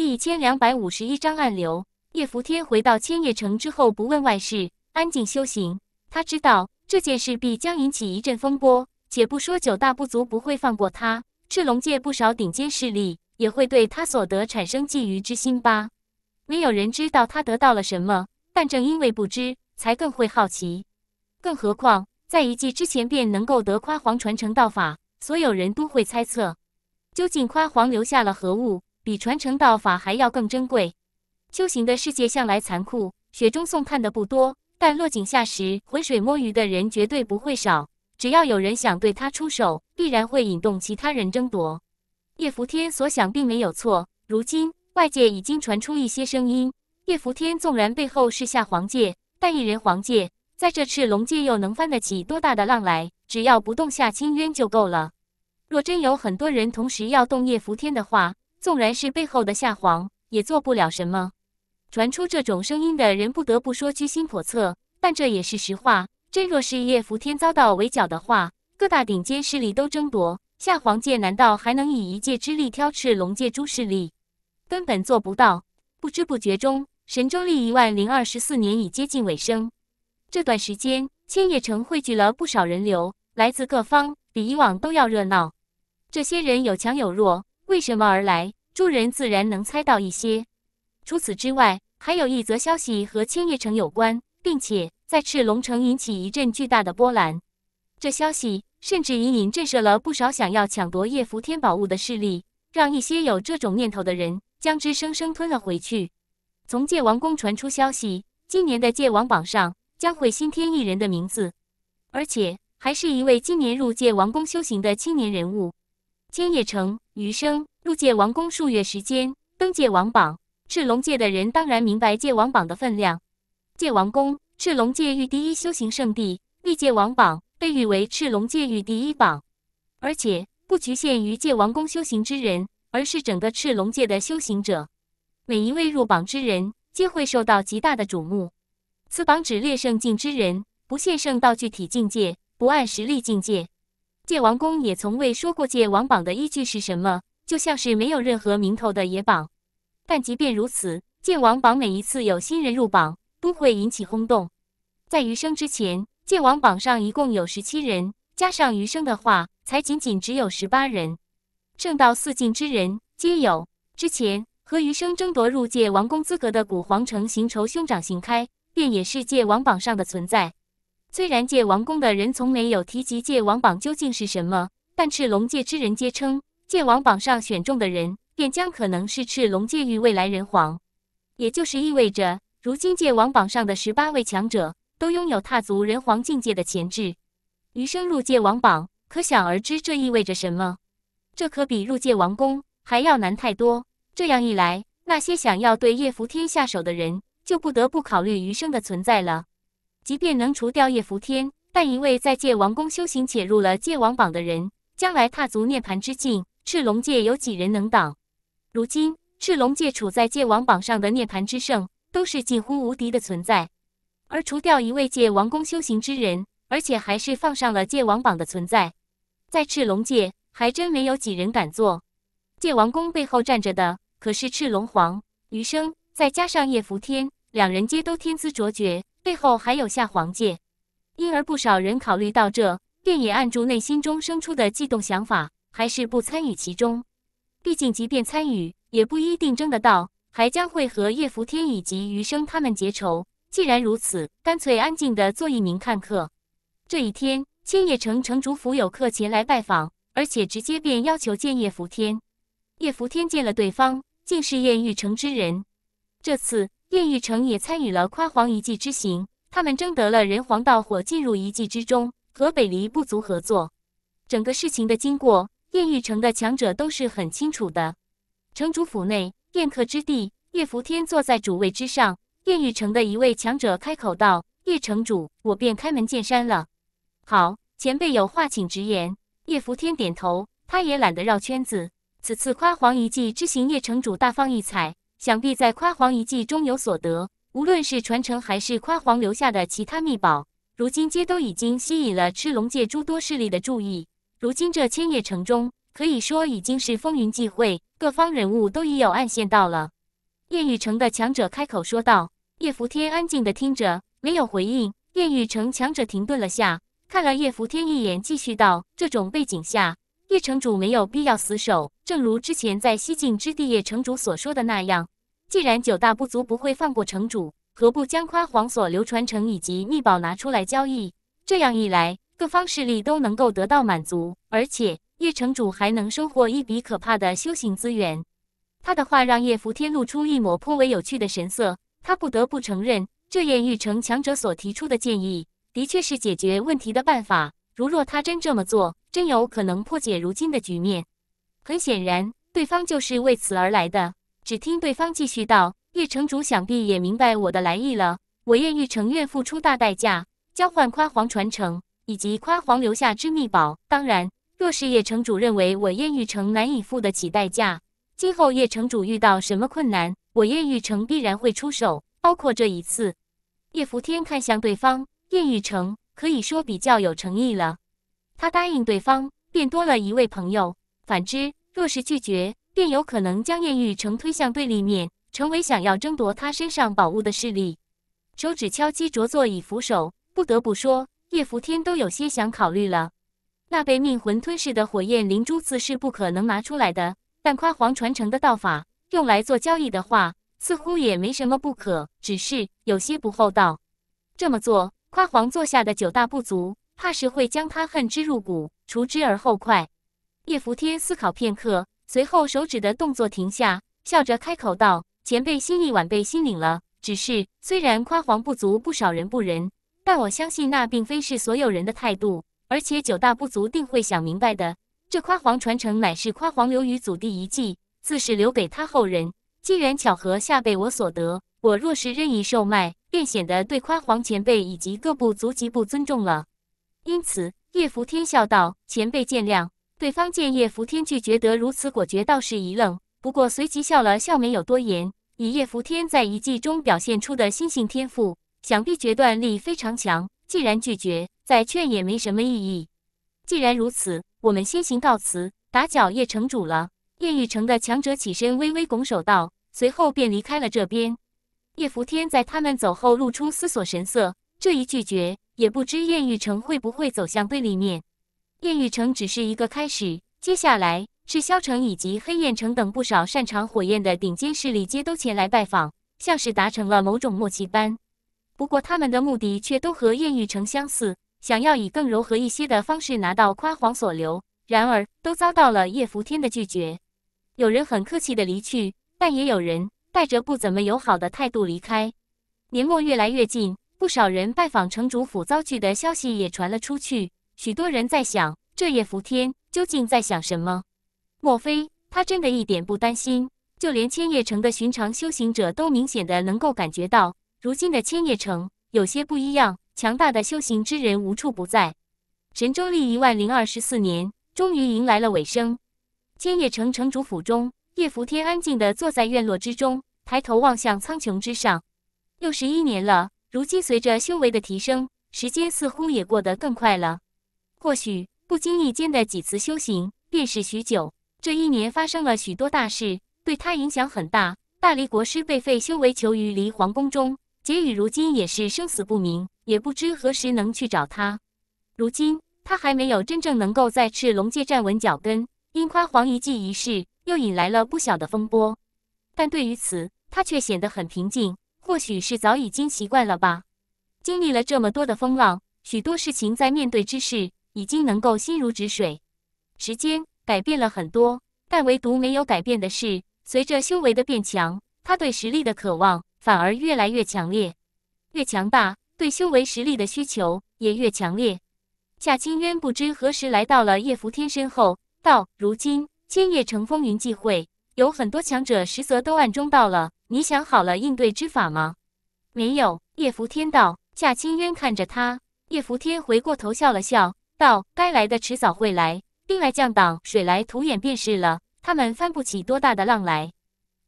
第一千两百五十一章暗流。叶福天回到千叶城之后，不问外事，安静修行。他知道这件事必将引起一阵风波，且不说九大部族不会放过他，赤龙界不少顶尖势力也会对他所得产生觊觎之心吧。没有人知道他得到了什么，但正因为不知，才更会好奇。更何况，在一季之前便能够得夸皇传承道法，所有人都会猜测，究竟夸皇留下了何物。比传承道法还要更珍贵。修行的世界向来残酷，雪中送炭的不多，但落井下石、浑水摸鱼的人绝对不会少。只要有人想对他出手，必然会引动其他人争夺。叶伏天所想并没有错。如今外界已经传出一些声音，叶伏天纵然背后是下黄界，但一人黄界，在这赤龙界又能翻得起多大的浪来？只要不动下青渊就够了。若真有很多人同时要动叶伏天的话，纵然是背后的夏皇，也做不了什么。传出这种声音的人，不得不说居心叵测，但这也是实话。真若是叶福天遭到围剿的话，各大顶尖势力都争夺夏皇界，难道还能以一界之力挑斥龙界诸势力？根本做不到。不知不觉中，神州历一万零二十四年已接近尾声。这段时间，千叶城汇聚了不少人流，来自各方，比以往都要热闹。这些人有强有弱。为什么而来？诸人自然能猜到一些。除此之外，还有一则消息和千叶城有关，并且在赤龙城引起一阵巨大的波澜。这消息甚至隐隐震慑了不少想要抢夺叶福天宝物的势力，让一些有这种念头的人将之生生吞了回去。从界王宫传出消息，今年的界王榜上将会新添一人的名字，而且还是一位今年入界王宫修行的青年人物。千叶城，余生入界王宫数月时间，登界王榜。赤龙界的人当然明白界王榜的分量。界王宫，赤龙界域第一修行圣地，历界王榜，被誉为赤龙界域第一榜。而且不局限于界王宫修行之人，而是整个赤龙界的修行者。每一位入榜之人，皆会受到极大的瞩目。此榜只列圣境之人，不限圣道具体境界，不按实力境界。界王宫也从未说过界王榜的依据是什么，就像是没有任何名头的野榜。但即便如此，界王榜每一次有新人入榜，都会引起轰动。在余生之前，界王榜上一共有十七人，加上余生的话，才仅仅只有十八人。圣道四境之人皆有。之前和余生争夺入界王宫资格的古皇城行仇兄长行开，便也是界王榜上的存在。虽然界王宫的人从没有提及界王榜究竟是什么，但赤龙界之人皆称，界王榜上选中的人便将可能是赤龙界域未来人皇，也就是意味着，如今界王榜上的十八位强者都拥有踏足人皇境界的潜质。余生入界王榜，可想而知这意味着什么。这可比入界王宫还要难太多。这样一来，那些想要对叶福天下手的人，就不得不考虑余生的存在了。即便能除掉叶伏天，但一位在界王宫修行且入了界王榜的人，将来踏足涅槃之境，赤龙界有几人能挡？如今赤龙界处在界王榜上的涅槃之圣，都是近乎无敌的存在。而除掉一位界王宫修行之人，而且还是放上了界王榜的存在，在赤龙界还真没有几人敢做。界王宫背后站着的可是赤龙皇余生，再加上叶伏天，两人皆都天资卓绝。背后还有下黄界，因而不少人考虑到这，便也按住内心中生出的悸动想法，还是不参与其中。毕竟，即便参与，也不一定争得到，还将会和叶福天以及余生他们结仇。既然如此，干脆安静的做一名看客。这一天，千叶城城主府有客前来拜访，而且直接便要求见叶福天。叶福天见了对方，竟是燕玉城之人。这次。燕玉成也参与了夸皇遗迹之行，他们征得了人皇道火进入遗迹之中，和北离部族合作。整个事情的经过，燕玉成的强者都是很清楚的。城主府内宴客之地，叶伏天坐在主位之上。燕玉成的一位强者开口道：“叶城主，我便开门见山了。好，前辈有话请直言。”叶伏天点头，他也懒得绕圈子。此次夸皇遗迹之行，叶城主大放异彩。想必在夸皇遗迹中有所得，无论是传承还是夸皇留下的其他秘宝，如今皆都已经吸引了赤龙界诸多势力的注意。如今这千叶城中，可以说已经是风云际会，各方人物都已有暗线到了。燕玉城的强者开口说道，叶拂天安静的听着，没有回应。燕玉城强者停顿了下，看了叶拂天一眼，继续道：这种背景下。叶城主没有必要死守，正如之前在西晋之地，叶城主所说的那样。既然九大部族不会放过城主，何不将夸皇所留传承以及秘宝拿出来交易？这样一来，各方势力都能够得到满足，而且叶城主还能收获一笔可怕的修行资源。他的话让叶福天露出一抹颇为有趣的神色，他不得不承认，这叶玉城强者所提出的建议，的确是解决问题的办法。如若他真这么做，真有可能破解如今的局面。很显然，对方就是为此而来的。只听对方继续道：“叶城主想必也明白我的来意了。我燕玉城愿付出大代价，交换夸皇传承以及夸皇留下之秘宝。当然，若是叶城主认为我燕玉城难以付得起代价，今后叶城主遇到什么困难，我燕玉城必然会出手，包括这一次。”叶福天看向对方，燕玉城。可以说比较有诚意了，他答应对方，便多了一位朋友；反之，若是拒绝，便有可能将艳遇城推向对立面，成为想要争夺他身上宝物的势力。手指敲击着座椅扶手，不得不说，叶伏天都有些想考虑了。那被命魂吞噬的火焰灵珠自是不可能拿出来的，但夸皇传承的道法用来做交易的话，似乎也没什么不可，只是有些不厚道。这么做。夸皇座下的九大部族，怕是会将他恨之入骨，除之而后快。叶扶天思考片刻，随后手指的动作停下，笑着开口道：“前辈心意，晚辈心领了。只是虽然夸皇部族不少人不仁，但我相信那并非是所有人的态度，而且九大部族定会想明白的。这夸皇传承乃是夸皇流于祖地遗迹，自是留给他后人。机缘巧合下被我所得。”我若是任意售卖，便显得对夸黄前辈以及各部族极不尊重了。因此，叶福天笑道：“前辈见谅。”对方见叶福天拒绝得如此果决，倒是一愣，不过随即笑了笑，没有多言。以叶福天在遗迹中表现出的心性天赋，想必决断力非常强。既然拒绝，再劝也没什么意义。既然如此，我们先行告辞，打搅叶城主了。叶玉成的强者起身，微微拱手道，随后便离开了这边。叶福天在他们走后露出思索神色。这一拒绝，也不知燕玉成会不会走向对立面。燕玉成只是一个开始，接下来是萧城以及黑焰城等不少擅长火焰的顶尖势力，皆都前来拜访，像是达成了某种默契般。不过他们的目的却都和燕玉成相似，想要以更柔和一些的方式拿到夸皇所留，然而都遭到了叶福天的拒绝。有人很客气的离去，但也有人。带着不怎么友好的态度离开。年末越来越近，不少人拜访城主府遭拒的消息也传了出去。许多人在想，这叶福天究竟在想什么？莫非他真的一点不担心？就连千叶城的寻常修行者都明显的能够感觉到，如今的千叶城有些不一样。强大的修行之人无处不在。神州历一万零二十四年，终于迎来了尾声。千叶城城主府中。叶福天安静地坐在院落之中，抬头望向苍穹之上。六十一年了，如今随着修为的提升，时间似乎也过得更快了。或许不经意间的几次修行，便是许久。这一年发生了许多大事，对他影响很大。大理国师被废修为，囚于离皇宫中，结语如今也是生死不明，也不知何时能去找他。如今他还没有真正能够在赤龙界站稳脚跟，因夸黄遗迹一事。又引来了不小的风波，但对于此，他却显得很平静，或许是早已经习惯了吧。经历了这么多的风浪，许多事情在面对之时，已经能够心如止水。时间改变了很多，但唯独没有改变的是，随着修为的变强，他对实力的渴望反而越来越强烈。越强大，对修为实力的需求也越强烈。夏清渊不知何时来到了叶福天身后，道：“如今。”千叶城风云际会，有很多强者实则都暗中到了。你想好了应对之法吗？没有。叶福天道。夏清渊看着他，叶福天回过头笑了笑，道：“该来的迟早会来，兵来将挡，水来土掩便是了。他们翻不起多大的浪来。”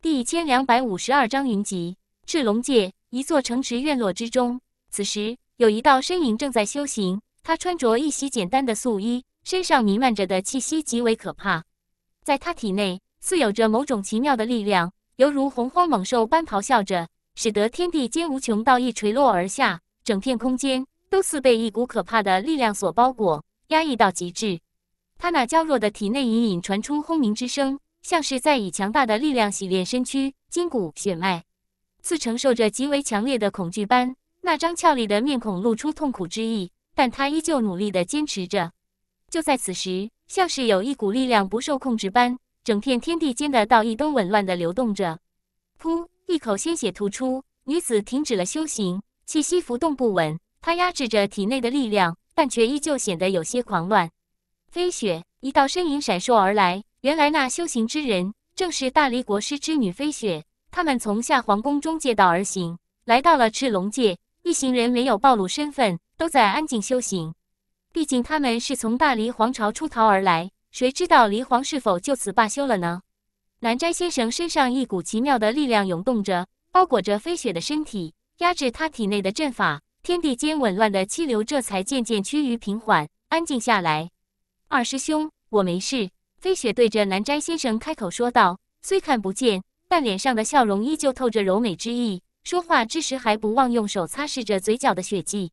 第一千两百五十二章云集赤龙界，一座城池院落之中，此时有一道身影正在修行。他穿着一袭简单的素衣，身上弥漫着的气息极为可怕。在他体内，似有着某种奇妙的力量，犹如洪荒猛兽般咆哮着，使得天地间无穷道一垂落而下，整片空间都似被一股可怕的力量所包裹，压抑到极致。他那娇弱的体内隐隐传出轰鸣之声，像是在以强大的力量洗练身躯、筋骨、血脉，似承受着极为强烈的恐惧般。那张俏丽的面孔露出痛苦之意，但他依旧努力的坚持着。就在此时。像是有一股力量不受控制般，整片天地间的道义都紊乱的流动着。噗！一口鲜血吐出，女子停止了修行，气息浮动不稳。她压制着体内的力量，但却依旧显得有些狂乱。飞雪，一道身影闪烁而来。原来那修行之人正是大离国师之女飞雪。他们从下皇宫中借道而行，来到了赤龙界。一行人没有暴露身份，都在安静修行。毕竟他们是从大离皇朝出逃而来，谁知道离皇是否就此罢休了呢？南斋先生身上一股奇妙的力量涌动着，包裹着飞雪的身体，压制他体内的阵法，天地间紊乱的气流这才渐渐趋于平缓，安静下来。二师兄，我没事。飞雪对着南斋先生开口说道，虽看不见，但脸上的笑容依旧透着柔美之意。说话之时还不忘用手擦拭着嘴角的血迹。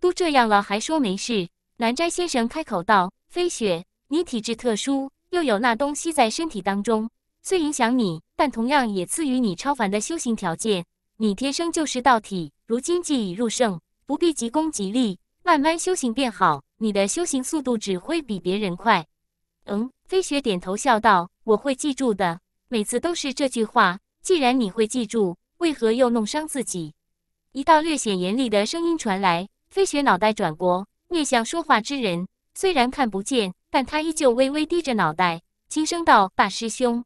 都这样了，还说没事？南斋先生开口道：“飞雪，你体质特殊，又有那东西在身体当中，虽影响你，但同样也赐予你超凡的修行条件。你天生就是道体，如今既已入圣，不必急功近利，慢慢修行便好。你的修行速度只会比别人快。”嗯，飞雪点头笑道：“我会记住的。”每次都是这句话。既然你会记住，为何又弄伤自己？”一道略显严厉的声音传来。飞雪脑袋转过。面向说话之人，虽然看不见，但他依旧微微低着脑袋，轻声道：“大师兄。”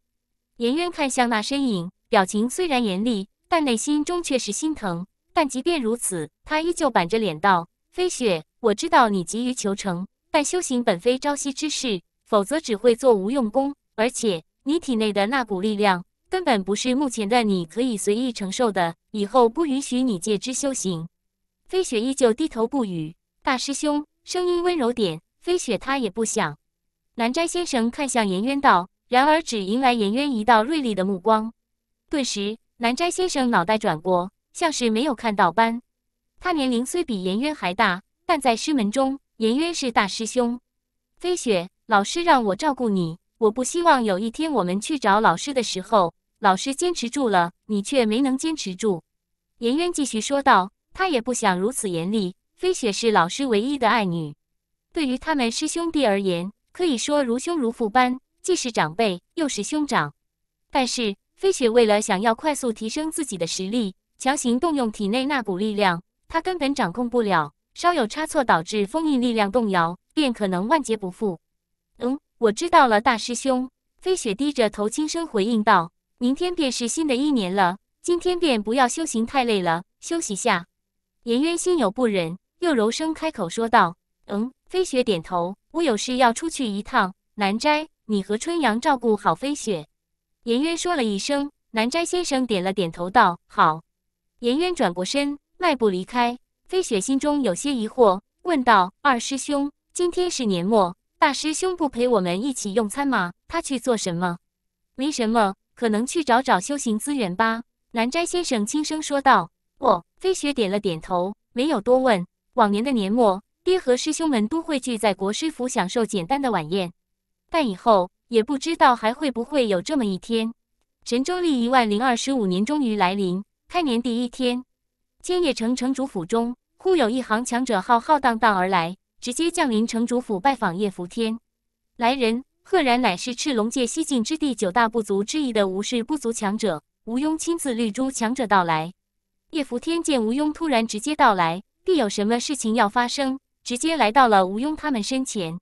颜渊看向那身影，表情虽然严厉，但内心中却是心疼。但即便如此，他依旧板着脸道：“飞雪，我知道你急于求成，但修行本非朝夕之事，否则只会做无用功。而且你体内的那股力量，根本不是目前的你可以随意承受的，以后不允许你借之修行。”飞雪依旧低头不语。大师兄，声音温柔点。飞雪，他也不想。南斋先生看向颜渊道，然而只迎来颜渊一道锐利的目光。顿时，南斋先生脑袋转过，像是没有看到般。他年龄虽比颜渊还大，但在师门中，颜渊是大师兄。飞雪，老师让我照顾你，我不希望有一天我们去找老师的时候，老师坚持住了，你却没能坚持住。颜渊继续说道，他也不想如此严厉。飞雪是老师唯一的爱女，对于他们师兄弟而言，可以说如兄如父般，既是长辈又是兄长。但是飞雪为了想要快速提升自己的实力，强行动用体内那股力量，她根本掌控不了，稍有差错导致封印力量动摇，便可能万劫不复。嗯，我知道了，大师兄。飞雪低着头轻声回应道：“明天便是新的一年了，今天便不要修行太累了，休息下。”颜渊心有不忍。又柔声开口说道：“嗯。”飞雪点头。我有事要出去一趟，南斋，你和春阳照顾好飞雪。”颜渊说了一声。南斋先生点了点头，道：“好。”颜渊转过身，迈步离开。飞雪心中有些疑惑，问道：“二师兄，今天是年末，大师兄不陪我们一起用餐吗？他去做什么？”“没什么，可能去找找修行资源吧。”南斋先生轻声说道。不，飞雪点了点头，没有多问。往年的年末，爹和师兄们都会聚在国师府享受简单的晚宴，但以后也不知道还会不会有这么一天。神州历一万零二十五年终于来临，开年第一天，千叶城城主府中忽有一行强者浩浩荡荡而来，直接降临城主府拜访叶福天。来人赫然乃是赤龙界西境之地九大部族之一的吴氏部族强者吴庸亲自率诸强者到来。叶福天见吴庸突然直接到来。必有什么事情要发生，直接来到了吴庸他们身前。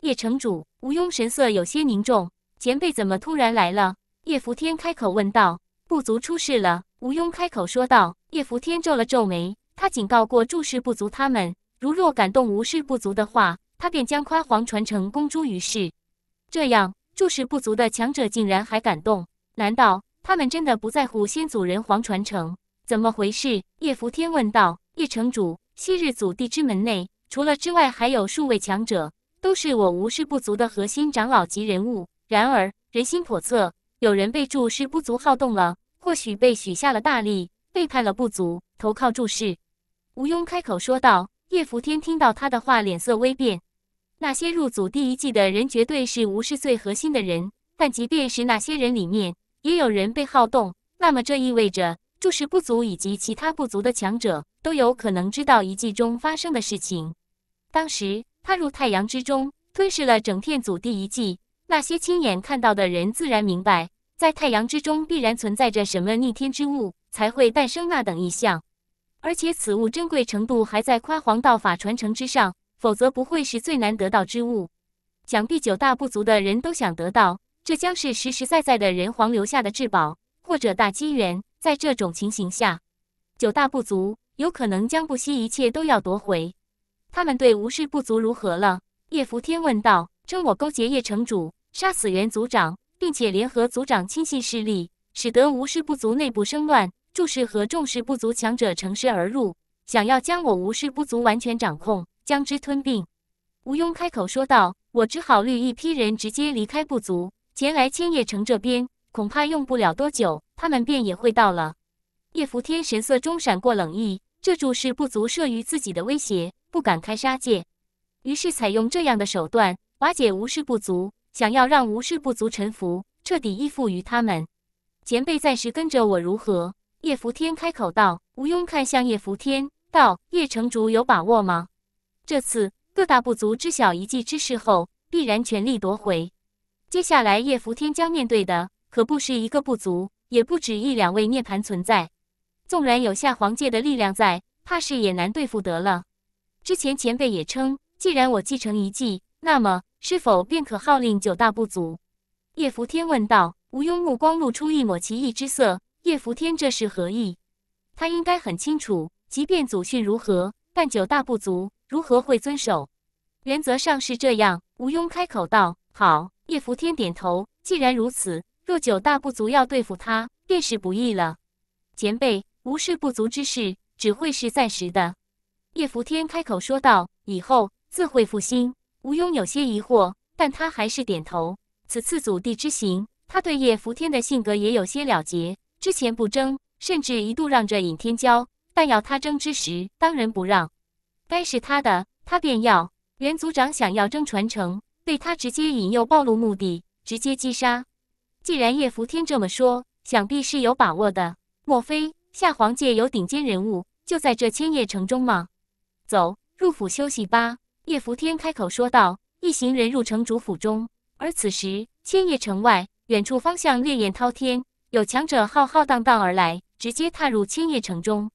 叶城主，吴庸神色有些凝重。前辈怎么突然来了？叶福天开口问道。部族出事了，吴庸开口说道。叶福天皱了皱眉，他警告过注视部族他们，如若敢动无事部族的话，他便将夸黄传承公诸于世。这样注视部族的强者竟然还敢动，难道他们真的不在乎先祖人皇传承？怎么回事？叶福天问道。叶城主。昔日祖地之门内，除了之外，还有数位强者，都是我吴氏部族的核心长老级人物。然而人心叵测，有人被注视不足好动了，或许被许下了大力，背叛了部族，投靠注视。吴庸开口说道。叶福天听到他的话，脸色微变。那些入祖第一季的人，绝对是吴氏最核心的人。但即便是那些人里面，也有人被好动。那么这意味着，注视不足以及其他部族的强者。都有可能知道遗迹中发生的事情。当时踏入太阳之中，吞噬了整片祖地遗迹，那些亲眼看到的人自然明白，在太阳之中必然存在着什么逆天之物，才会诞生那等异象。而且此物珍贵程度还在夸黄道法传承之上，否则不会是最难得到之物。想必九大部族的人都想得到，这将是实实在在的人皇留下的至宝或者大机缘。在这种情形下，九大部族。有可能将不惜一切都要夺回。他们对吴氏部族如何了？叶拂天问道。称我勾结叶城主，杀死原族长，并且联合族长亲信势力，使得吴氏部族内部生乱，注视和重视部族强者乘势而入，想要将我吴氏部族完全掌控，将之吞并。吴庸开口说道：“我只好率一批人直接离开部族，前来千叶城这边。恐怕用不了多久，他们便也会到了。”叶伏天神色中闪过冷意，这注视不足慑于自己的威胁，不敢开杀戒，于是采用这样的手段瓦解无视不足，想要让无视不足臣服，彻底依附于他们。前辈暂时跟着我如何？叶伏天开口道。吴庸看向叶伏天，道：“叶城主有把握吗？这次各大部族知晓一计之事后，必然全力夺回。接下来叶伏天将面对的，可不是一个部族，也不止一两位涅槃存在。”纵然有下黄界的力量在，怕是也难对付得了。之前前辈也称，既然我继承一迹，那么是否便可号令九大部族？叶伏天问道。吴庸目光露出一抹奇异之色。叶伏天这是何意？他应该很清楚。即便祖训如何，但九大部族如何会遵守？原则上是这样。吴庸开口道。好。叶伏天点头。既然如此，若九大部族要对付他，便是不易了。前辈。无事不足之事只会是暂时的。叶伏天开口说道：“以后自会复兴。”吴庸有些疑惑，但他还是点头。此次祖地之行，他对叶伏天的性格也有些了解。之前不争，甚至一度让着尹天骄，但要他争之时，当仁不让。该是他的，他便要。原族长想要争传承，被他直接引诱暴露目的，直接击杀。既然叶伏天这么说，想必是有把握的。莫非？夏皇界有顶尖人物，就在这千叶城中吗？走入府休息吧。”叶拂天开口说道。一行人入城主府中，而此时千叶城外，远处方向烈焰滔天，有强者浩浩荡荡而来，直接踏入千叶城中。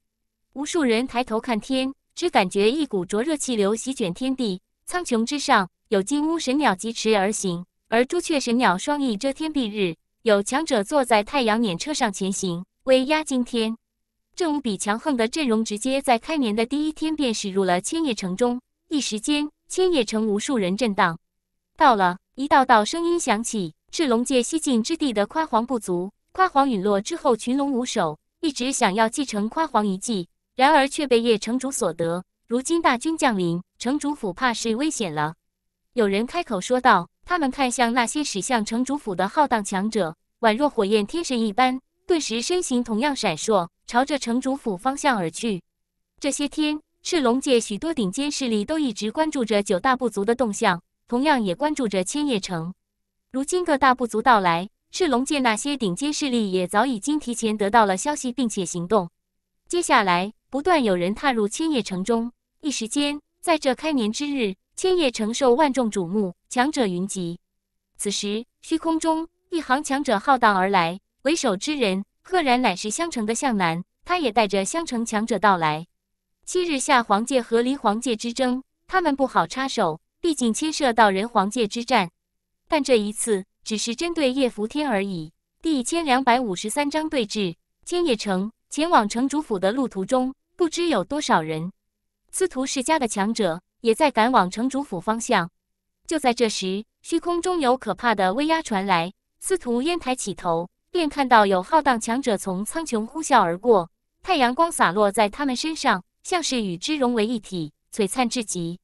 无数人抬头看天，只感觉一股灼热气流席卷天地。苍穹之上，有金乌神鸟疾驰而行，而朱雀神鸟双翼遮天蔽日，有强者坐在太阳辇车上前行，威压惊天。这无比强横的阵容直接在开年的第一天便驶入了千叶城中，一时间千叶城无数人震荡。到了，一道道声音响起。赤龙界西境之地的夸皇部族，夸皇陨落之后群龙无首，一直想要继承夸皇遗迹，然而却被叶城主所得。如今大军降临，城主府怕是危险了。有人开口说道。他们看向那些驶向城主府的浩荡强者，宛若火焰天神一般，顿时身形同样闪烁。朝着城主府方向而去。这些天，赤龙界许多顶尖势力都一直关注着九大部族的动向，同样也关注着千叶城。如今各大部族到来，赤龙界那些顶尖势力也早已经提前得到了消息，并且行动。接下来，不断有人踏入千叶城中，一时间，在这开年之日，千叶城受万众瞩目，强者云集。此时，虚空中一行强者浩荡而来，为首之人。赫然乃是香城的向南，他也带着香城强者到来。七日下黄界和离黄界之争，他们不好插手，毕竟牵涉到人黄界之战。但这一次，只是针对叶福天而已。第一千两百五十三章对峙。千叶城前往城主府的路途中，不知有多少人，司徒世家的强者也在赶往城主府方向。就在这时，虚空中有可怕的威压传来，司徒烟抬起头。便看到有浩荡强者从苍穹呼啸而过，太阳光洒落在他们身上，像是与之融为一体，璀璨至极。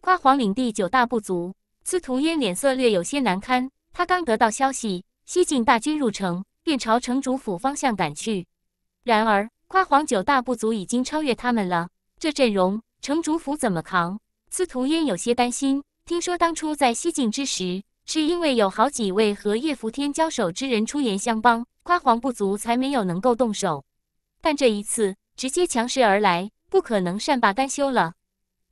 夸皇领地九大部族，司徒烟脸色略有些难堪。他刚得到消息，西晋大军入城，便朝城主府方向赶去。然而，夸皇九大部族已经超越他们了，这阵容，城主府怎么扛？司徒烟有些担心。听说当初在西晋之时。是因为有好几位和叶福天交手之人出言相帮，夸黄不足，才没有能够动手。但这一次直接强势而来，不可能善罢甘休了。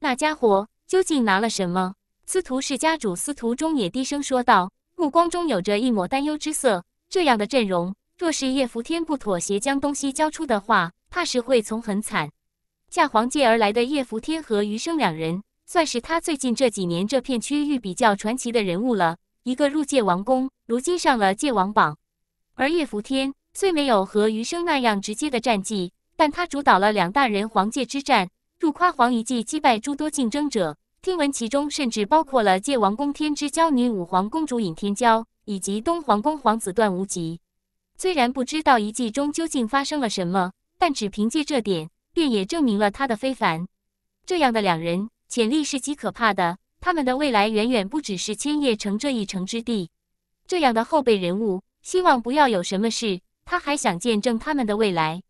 那家伙究竟拿了什么？司徒氏家主司徒中也低声说道，目光中有着一抹担忧之色。这样的阵容，若是叶福天不妥协将东西交出的话，怕是会从很惨。驾黄界而来的叶福天和余生两人。算是他最近这几年这片区域比较传奇的人物了。一个入界王宫，如今上了界王榜；而叶福天虽没有和余生那样直接的战绩，但他主导了两大人皇界之战，入夸皇一迹击败诸多竞争者。听闻其中甚至包括了界王宫天之娇女武皇公主尹天娇，以及东皇宫皇子段无极。虽然不知道一迹中究竟发生了什么，但只凭借这点，便也证明了他的非凡。这样的两人。潜力是极可怕的，他们的未来远远不只是千叶城这一城之地。这样的后辈人物，希望不要有什么事。他还想见证他们的未来。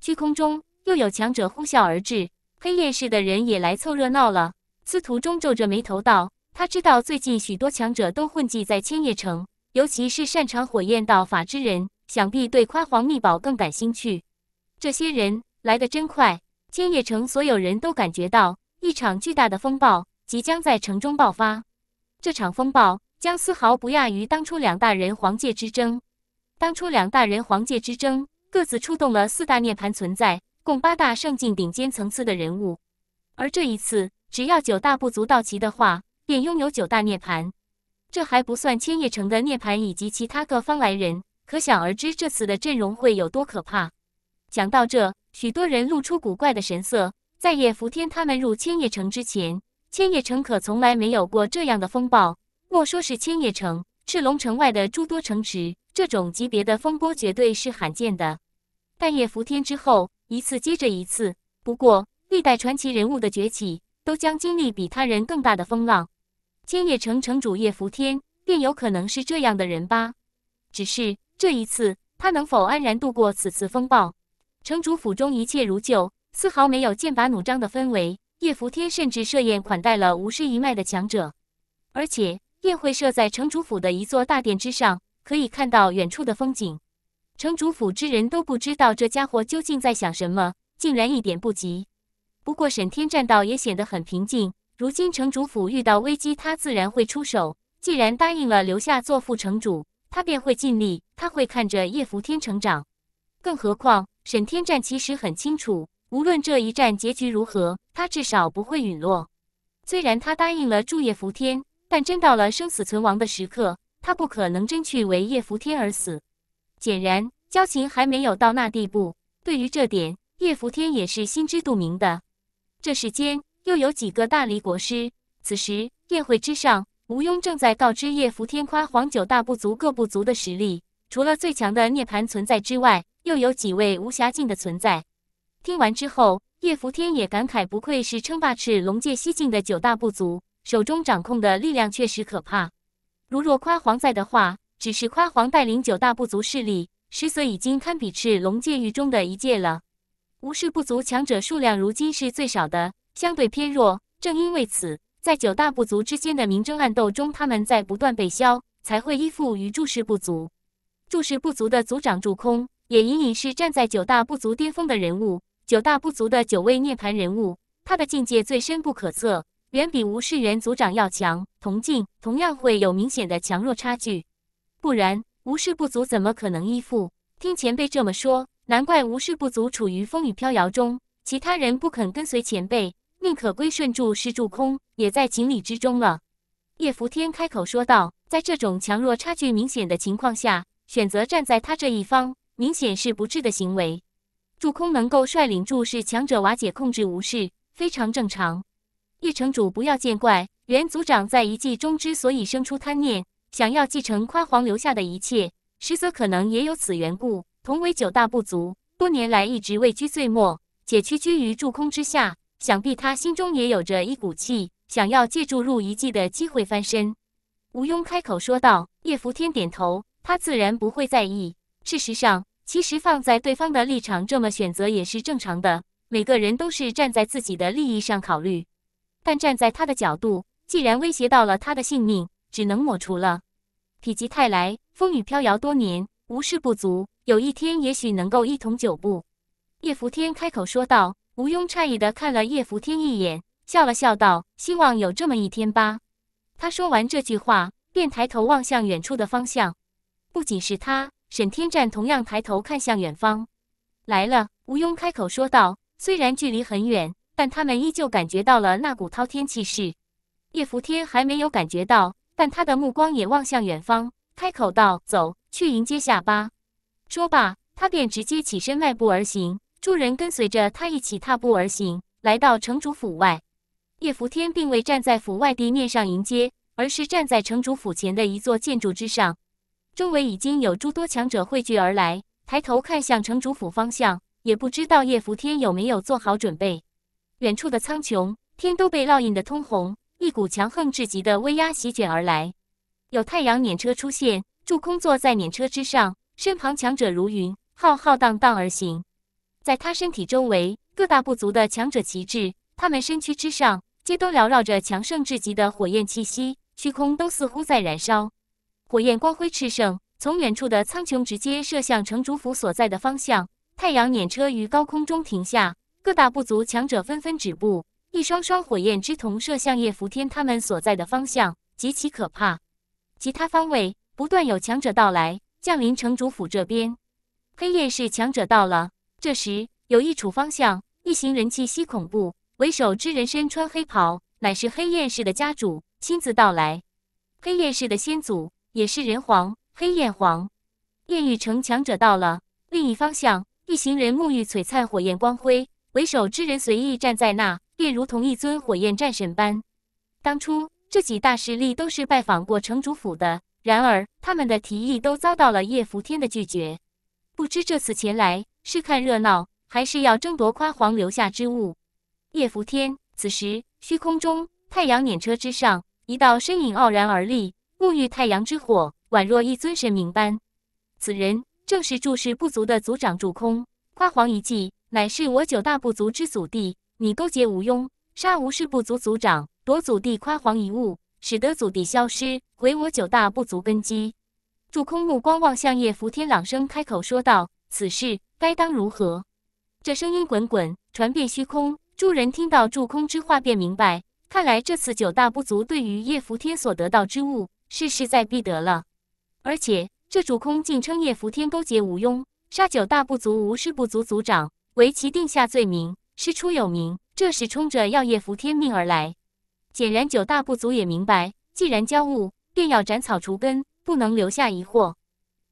虚空中又有强者呼啸而至，黑夜市的人也来凑热闹了。司徒中皱着眉头道：“他知道最近许多强者都混迹在千叶城，尤其是擅长火焰道法之人，想必对夸黄秘宝更感兴趣。这些人来的真快，千叶城所有人都感觉到。”一场巨大的风暴即将在城中爆发，这场风暴将丝毫不亚于当初两大人皇界之争。当初两大人皇界之争，各自出动了四大涅盘存在，共八大圣境顶尖层次的人物。而这一次，只要九大部族到齐的话，便拥有九大涅盘。这还不算千叶城的涅盘以及其他各方来人，可想而知这次的阵容会有多可怕。讲到这，许多人露出古怪的神色。在叶福天他们入千叶城之前，千叶城可从来没有过这样的风暴。莫说是千叶城，赤龙城外的诸多城池，这种级别的风波绝对是罕见的。但叶福天之后，一次接着一次。不过，历代传奇人物的崛起，都将经历比他人更大的风浪。千叶城城主叶福天，便有可能是这样的人吧。只是这一次，他能否安然度过此次风暴？城主府中一切如旧。丝毫没有剑拔弩张的氛围。叶伏天甚至设宴款待了吴师一脉的强者，而且宴会设在城主府的一座大殿之上，可以看到远处的风景。城主府之人都不知道这家伙究竟在想什么，竟然一点不急。不过沈天战道也显得很平静。如今城主府遇到危机，他自然会出手。既然答应了留下做副城主，他便会尽力。他会看着叶伏天成长。更何况沈天战其实很清楚。无论这一战结局如何，他至少不会陨落。虽然他答应了助叶伏天，但真到了生死存亡的时刻，他不可能真去为叶伏天而死。显然，交情还没有到那地步。对于这点，叶伏天也是心知肚明的。这世间又有几个大理国师？此时宴会之上，吴庸正在告知叶伏天，夸黄九大部族各部族的实力，除了最强的涅槃存在之外，又有几位无暇境的存在。听完之后，叶伏天也感慨：不愧是称霸赤龙界西境的九大部族，手中掌控的力量确实可怕。如若夸皇在的话，只是夸皇带领九大部族势力，实则已经堪比赤龙界域中的一界了。无视部族强者数量如今是最少的，相对偏弱。正因为此，在九大部族之间的明争暗斗中，他们在不断被削，才会依附于注视部族。注视部族的族长注空，也隐隐是站在九大部族巅峰的人物。九大部族的九位涅槃人物，他的境界最深不可测，远比无世元族长要强。同境同样会有明显的强弱差距，不然无视部族怎么可能依附？听前辈这么说，难怪无视部族处于风雨飘摇中，其他人不肯跟随前辈，宁可归顺住世住空，也在情理之中了。叶伏天开口说道：“在这种强弱差距明显的情况下，选择站在他这一方，明显是不智的行为。”助空能够率领注视强者瓦解控制无视，非常正常。叶城主不要见怪。原族长在遗迹中之所以生出贪念，想要继承宽皇留下的一切，实则可能也有此缘故。同为九大部族，多年来一直位居最末，且屈居于助空之下，想必他心中也有着一股气，想要借助入遗迹的机会翻身。吴庸开口说道。叶伏天点头，他自然不会在意。事实上。其实放在对方的立场，这么选择也是正常的。每个人都是站在自己的利益上考虑，但站在他的角度，既然威胁到了他的性命，只能抹除了。否极泰来，风雨飘摇多年，无事不足，有一天也许能够一统九部。叶福天开口说道。吴庸诧异的看了叶福天一眼，笑了笑道：“希望有这么一天吧。”他说完这句话，便抬头望向远处的方向。不仅是他。沈天战同样抬头看向远方，来了。吴庸开口说道：“虽然距离很远，但他们依旧感觉到了那股滔天气势。”叶伏天还没有感觉到，但他的目光也望向远方，开口道：“走去迎接下吧。”说罢，他便直接起身迈步而行，众人跟随着他一起踏步而行，来到城主府外。叶伏天并未站在府外地面上迎接，而是站在城主府前的一座建筑之上。周围已经有诸多强者汇聚而来，抬头看向城主府方向，也不知道叶伏天有没有做好准备。远处的苍穹，天都被烙印的通红，一股强横至极的威压席卷而来。有太阳碾车出现，祝空坐在碾车之上，身旁强者如云，浩浩荡荡而行。在他身体周围，各大部族的强者旗帜，他们身躯之上皆都缭绕着强盛至极的火焰气息，虚空都似乎在燃烧。火焰光辉炽盛，从远处的苍穹直接射向城主府所在的方向。太阳碾车于高空中停下，各大部族强者纷纷止步，一双双火焰之瞳射向叶福天他们所在的方向，极其可怕。其他方位不断有强者到来，降临城主府这边。黑焰是强者到了。这时，有一处方向，一行人气息恐怖，为首之人身穿黑袍，乃是黑焰氏的家主亲自到来。黑焰氏的先祖。也是人皇黑焰皇，炼狱城强者到了。另一方向，一行人沐浴璀璨火焰光辉，为首之人随意站在那，便如同一尊火焰战神般。当初这几大势力都是拜访过城主府的，然而他们的提议都遭到了叶福天的拒绝。不知这次前来是看热闹，还是要争夺夸皇留下之物？叶福天，此时虚空中太阳碾车之上，一道身影傲然而立。沐浴太阳之火，宛若一尊神明般。此人正是注视部族的族长祝空。夸黄一计，乃是我九大部族之祖地，你勾结吴庸，杀吴氏部族族长，夺祖地夸黄一物，使得祖地消失，毁我九大部族根基。祝空目光望向叶拂天，朗声开口说道：“此事该当如何？”这声音滚滚传遍虚空，诸人听到祝空之话便明白，看来这次九大部族对于叶拂天所得到之物。是势在必得了，而且这主空竟称叶伏天勾结吴庸，杀九大部族吴氏部族族长，为其定下罪名，师出有名，这是冲着要叶伏天命而来。显然，九大部族也明白，既然交恶，便要斩草除根，不能留下疑惑。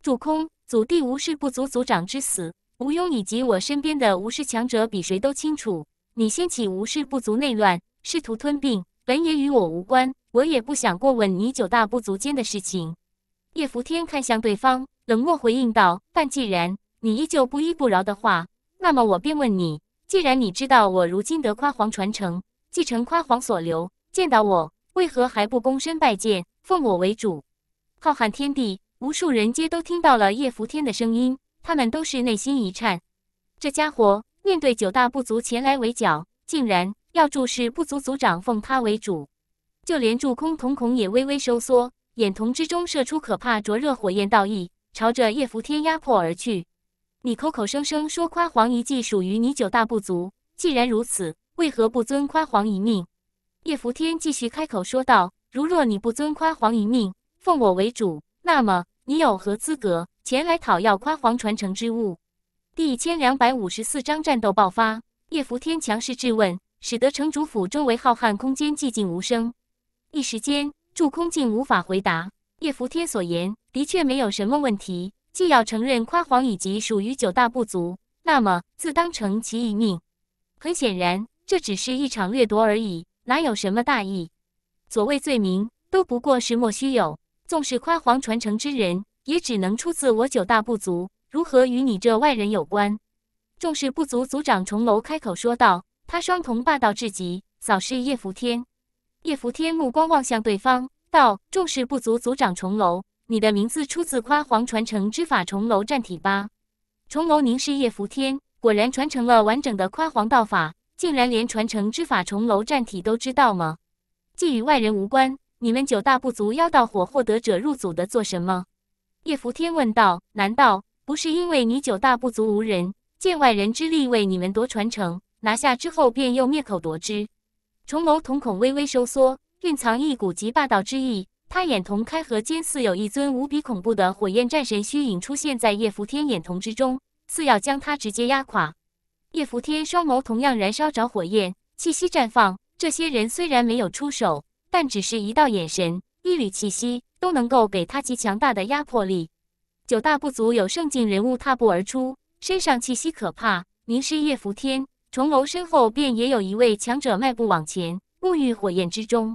主空、祖地吴氏部族族长之死，吴庸以及我身边的吴氏强者比谁都清楚。你掀起吴氏部族内乱，试图吞并，本也与我无关。我也不想过问你九大部族间的事情。叶拂天看向对方，冷漠回应道：“但既然你依旧不依不饶的话，那么我便问你：既然你知道我如今得夸皇传承，继承夸皇所留，见到我为何还不躬身拜见，奉我为主？”浩瀚天地，无数人皆都听到了叶拂天的声音，他们都是内心一颤。这家伙面对九大部族前来围剿，竟然要注视部族族长奉他为主。就连祝空瞳孔也微微收缩，眼瞳之中射出可怕灼热火焰，道意朝着叶伏天压迫而去。你口口声声说夸黄遗迹属于你九大部族，既然如此，为何不尊夸黄一命？叶伏天继续开口说道：“如若你不尊夸黄一命，奉我为主，那么你有何资格前来讨要夸黄传承之物？”第一千两百五十四章战斗爆发，叶伏天强势质问，使得城主府周围浩瀚空间寂静无声。一时间，祝空竟无法回答叶伏天所言，的确没有什么问题。既要承认夸皇以及属于九大部族，那么自当成其一命。很显然，这只是一场掠夺而已，哪有什么大义？所谓罪名，都不过是莫须有。纵是夸皇传承之人，也只能出自我九大部族，如何与你这外人有关？纵视部族族长重楼开口说道，他双瞳霸道至极，扫视叶伏天。叶伏天目光望向对方，道：“众氏不足，族长重楼，你的名字出自夸黄传承之法重楼战体吧？”重楼凝视叶伏天，果然传承了完整的夸黄道法，竟然连传承之法重楼战体都知道吗？既与外人无关，你们九大部族妖道火获得者入组的做什么？叶伏天问道：“难道不是因为你九大部族无人，借外人之力为你们夺传承，拿下之后便又灭口夺之？”重眸瞳孔微微收缩，蕴藏一股极霸道之意。他眼瞳开合间，似有一尊无比恐怖的火焰战神虚影出现在叶福天眼瞳之中，似要将他直接压垮。叶福天双眸同样燃烧着火焰，气息绽放。这些人虽然没有出手，但只是一道眼神、一缕气息，都能够给他极强大的压迫力。九大部族有圣境人物踏步而出，身上气息可怕，凝视叶福天。重楼身后便也有一位强者迈步往前，沐浴火焰之中。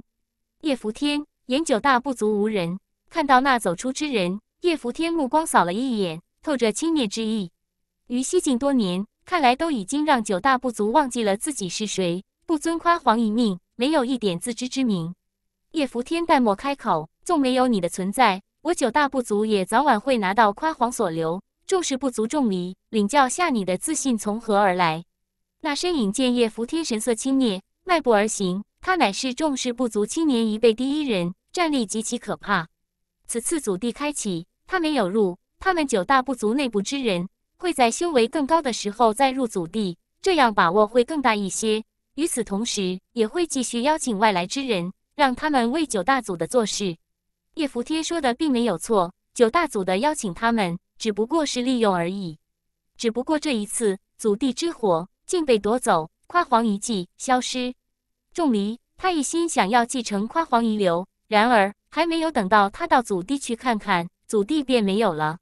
叶伏天，炎九大部族无人看到那走出之人，叶伏天目光扫了一眼，透着轻蔑之意。于西境多年，看来都已经让九大部族忘记了自己是谁，不尊夸皇一命，没有一点自知之明。叶伏天淡漠开口：“纵没有你的存在，我九大部族也早晚会拿到夸皇所留。重视部族重离，领教下你的自信从何而来？”那身影见叶福天神色轻蔑，迈步而行。他乃是众氏部族青年一辈第一人，战力极其可怕。此次祖地开启，他没有入。他们九大部族内部之人会在修为更高的时候再入祖地，这样把握会更大一些。与此同时，也会继续邀请外来之人，让他们为九大组的做事。叶福天说的并没有错，九大组的邀请他们，只不过是利用而已。只不过这一次，祖地之火。竟被夺走，夸黄遗迹消失。仲离他一心想要继承夸黄遗留，然而还没有等到他到祖地去看看，祖地便没有了。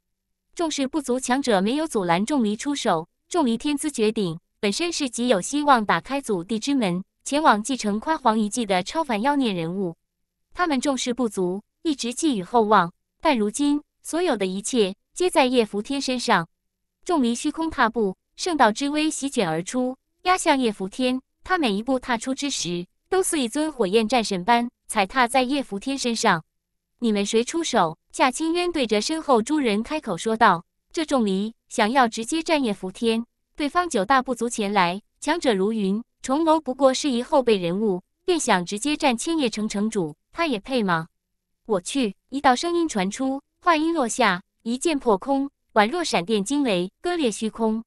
重视不足，强者没有阻拦仲离出手。仲离天资绝顶，本身是极有希望打开祖地之门，前往继承夸黄遗迹的超凡妖孽人物。他们重视不足，一直寄予厚望，但如今所有的一切皆在叶福天身上。仲离虚空踏步。圣道之威席卷而出，压向叶伏天。他每一步踏出之时，都似一尊火焰战神般踩踏在叶伏天身上。你们谁出手？夏清渊对着身后诸人开口说道：“这重离想要直接战叶伏天，对方九大部族前来，强者如云，重楼不过是一后辈人物，便想直接战千叶城城主，他也配吗？”我去！一道声音传出，话音落下，一剑破空，宛若闪电惊雷，割裂虚空。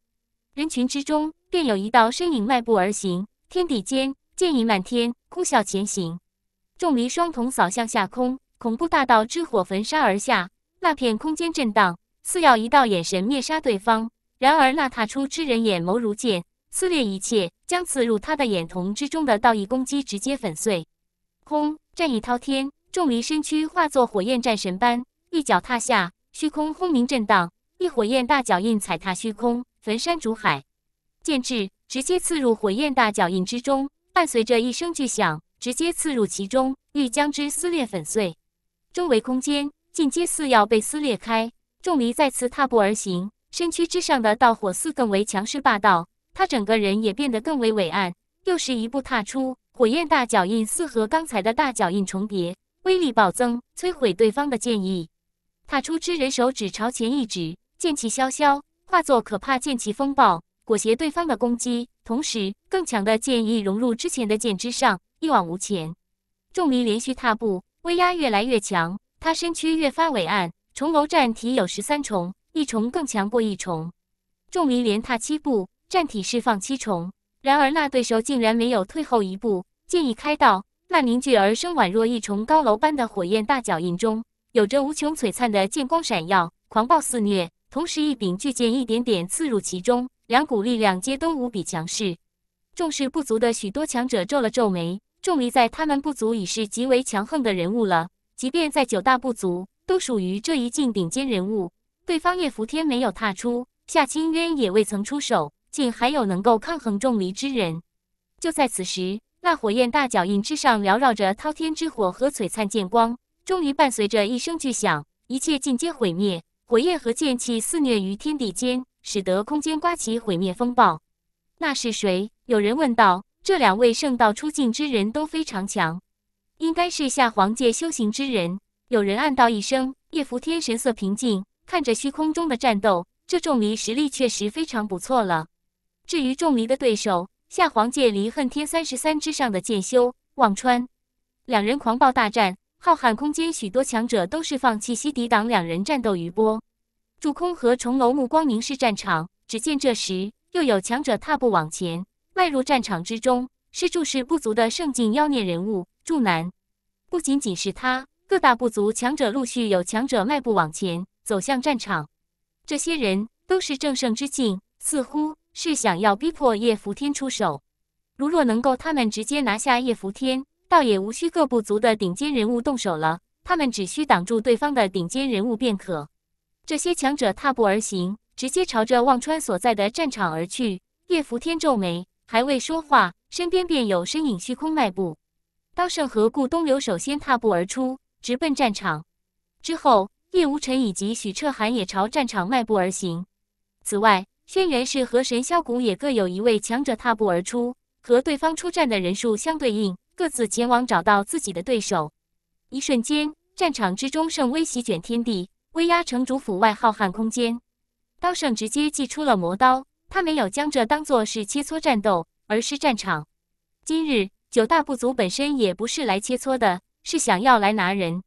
人群之中，便有一道身影迈步而行，天地间剑影漫天，呼啸前行。众离双瞳扫向下空，恐怖大道之火焚杀而下，那片空间震荡，似要一道眼神灭杀对方。然而那踏出之人眼眸如剑，撕裂一切，将刺入他的眼瞳之中的道义攻击直接粉碎。空战意滔天，众离身躯化作火焰战神般，一脚踏下，虚空轰鸣震荡，一火焰大脚印踩踏虚空。焚山煮海，剑至，直接刺入火焰大脚印之中，伴随着一声巨响，直接刺入其中，欲将之撕裂粉碎。周围空间尽皆似要被撕裂开。重离再次踏步而行，身躯之上的道火似更为强势霸道，他整个人也变得更为伟岸。又是一步踏出，火焰大脚印似和刚才的大脚印重叠，威力暴增，摧毁对方的剑意。踏出之人手指朝前一指，剑气萧萧。化作可怕剑气风暴，裹挟对方的攻击，同时更强的剑意融入之前的剑之上，一往无前。仲离连续踏步，威压越来越强，他身躯越发伟岸。重楼战体有十三重，一重更强过一重。仲离连踏七步，战体释放七重。然而那对手竟然没有退后一步，剑意开道，那凝聚而生宛若一重高楼般的火焰大脚印中，有着无穷璀璨的剑光闪耀，狂暴肆虐。同时，一柄巨剑一点点刺入其中，两股力量皆都无比强势。重视不足的许多强者皱了皱眉，重离在他们不足已是极为强横的人物了，即便在九大部族，都属于这一境顶尖人物。对方叶伏天没有踏出，夏清渊也未曾出手，竟还有能够抗衡重离之人。就在此时，那火焰大脚印之上缭绕着滔天之火和璀璨剑光，终于伴随着一声巨响，一切尽皆毁灭。火焰和剑气肆虐于天地间，使得空间刮起毁灭风暴。那是谁？有人问道。这两位圣道出境之人都非常强，应该是下黄界修行之人。有人暗道一声。叶拂天神色平静，看着虚空中的战斗。这仲离实力确实非常不错了。至于仲离的对手，下黄界离恨天三十三之上的剑修忘川，两人狂暴大战。浩瀚空间，许多强者都释放气息抵挡两人战斗余波。柱空和重楼目光凝视战场，只见这时又有强者踏步往前，迈入战场之中。是注视不足的圣境妖孽人物柱南。不仅仅是他，各大部族强者陆续有强者迈步往前，走向战场。这些人都是正圣之境，似乎是想要逼迫叶福天出手。如若能够，他们直接拿下叶福天。倒也无需各部族的顶尖人物动手了，他们只需挡住对方的顶尖人物便可。这些强者踏步而行，直接朝着忘川所在的战场而去。叶福天皱眉，还未说话，身边便有身影虚空迈步。刀圣和顾东流首先踏步而出，直奔战场。之后，叶无尘以及许彻寒也朝战场迈步而行。此外，轩辕氏和神霄谷也各有一位强者踏步而出，和对方出战的人数相对应。各自前往找到自己的对手。一瞬间，战场之中圣威席卷天地，威压城主府外浩瀚空间。刀圣直接祭出了魔刀，他没有将这当做是切磋战斗，而是战场。今日九大部族本身也不是来切磋的，是想要来拿人。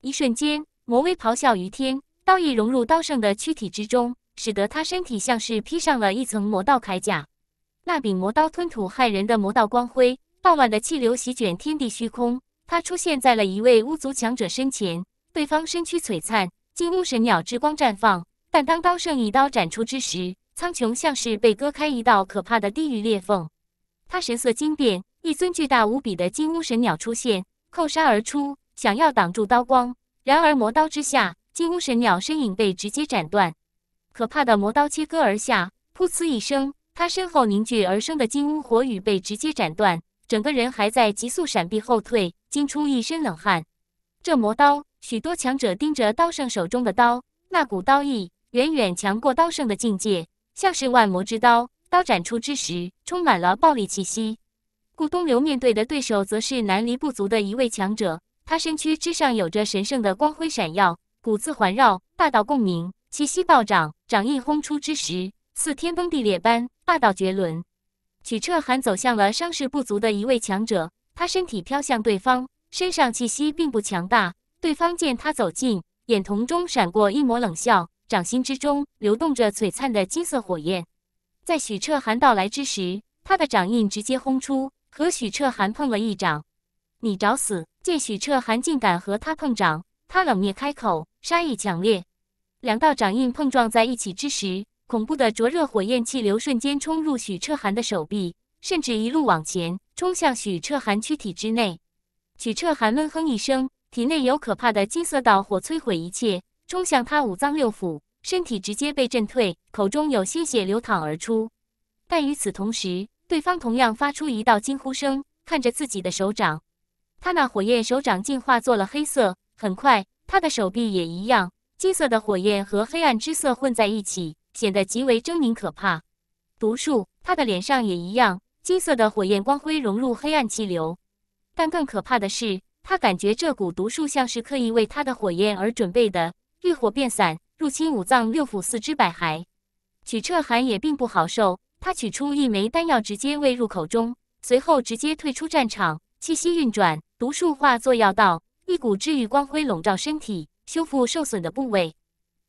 一瞬间，魔威咆哮于天，刀意融入刀圣的躯体之中，使得他身体像是披上了一层魔道铠甲。那柄魔刀吞吐骇人的魔道光辉。傍晚的气流席卷天地虚空，他出现在了一位巫族强者身前。对方身躯璀璨，金乌神鸟之光绽放。但当刀圣一刀斩出之时，苍穹像是被割开一道可怕的地狱裂缝。他神色惊变，一尊巨大无比的金乌神鸟出现，扣杀而出，想要挡住刀光。然而魔刀之下，金乌神鸟身影被直接斩断。可怕的魔刀切割而下，噗呲一声，他身后凝聚而生的金乌火羽被直接斩断。整个人还在急速闪避后退，惊出一身冷汗。这魔刀，许多强者盯着刀圣手中的刀，那股刀意远远强过刀圣的境界，像是万魔之刀。刀斩出之时，充满了暴力气息。顾东流面对的对手，则是南离部族的一位强者，他身躯之上有着神圣的光辉闪耀，骨刺环绕，大道共鸣，气息暴涨，掌印轰出之时，似天崩地裂般霸道绝伦。许彻寒走向了伤势不足的一位强者，他身体飘向对方，身上气息并不强大。对方见他走近，眼瞳中闪过一抹冷笑，掌心之中流动着璀璨的金色火焰。在许彻寒到来之时，他的掌印直接轰出，和许彻寒碰了一掌。你找死！见许彻寒竟敢和他碰掌，他冷冽开口，杀意强烈。两道掌印碰撞在一起之时。恐怖的灼热火焰气流瞬间冲入许彻寒的手臂，甚至一路往前冲向许彻寒躯体之内。许彻寒闷哼一声，体内有可怕的金色导火摧毁一切，冲向他五脏六腑，身体直接被震退，口中有鲜血流淌而出。但与此同时，对方同样发出一道惊呼声，看着自己的手掌，他那火焰手掌竟化作了黑色，很快他的手臂也一样，金色的火焰和黑暗之色混在一起。显得极为狰狞可怕，毒术，他的脸上也一样，金色的火焰光辉融入黑暗气流。但更可怕的是，他感觉这股毒素像是刻意为他的火焰而准备的，欲火变散，入侵五脏六腑、四肢百骸。曲彻寒也并不好受，他取出一枚丹药，直接喂入口中，随后直接退出战场，气息运转，毒素化作药道，一股治愈光辉笼罩身体，修复受损的部位。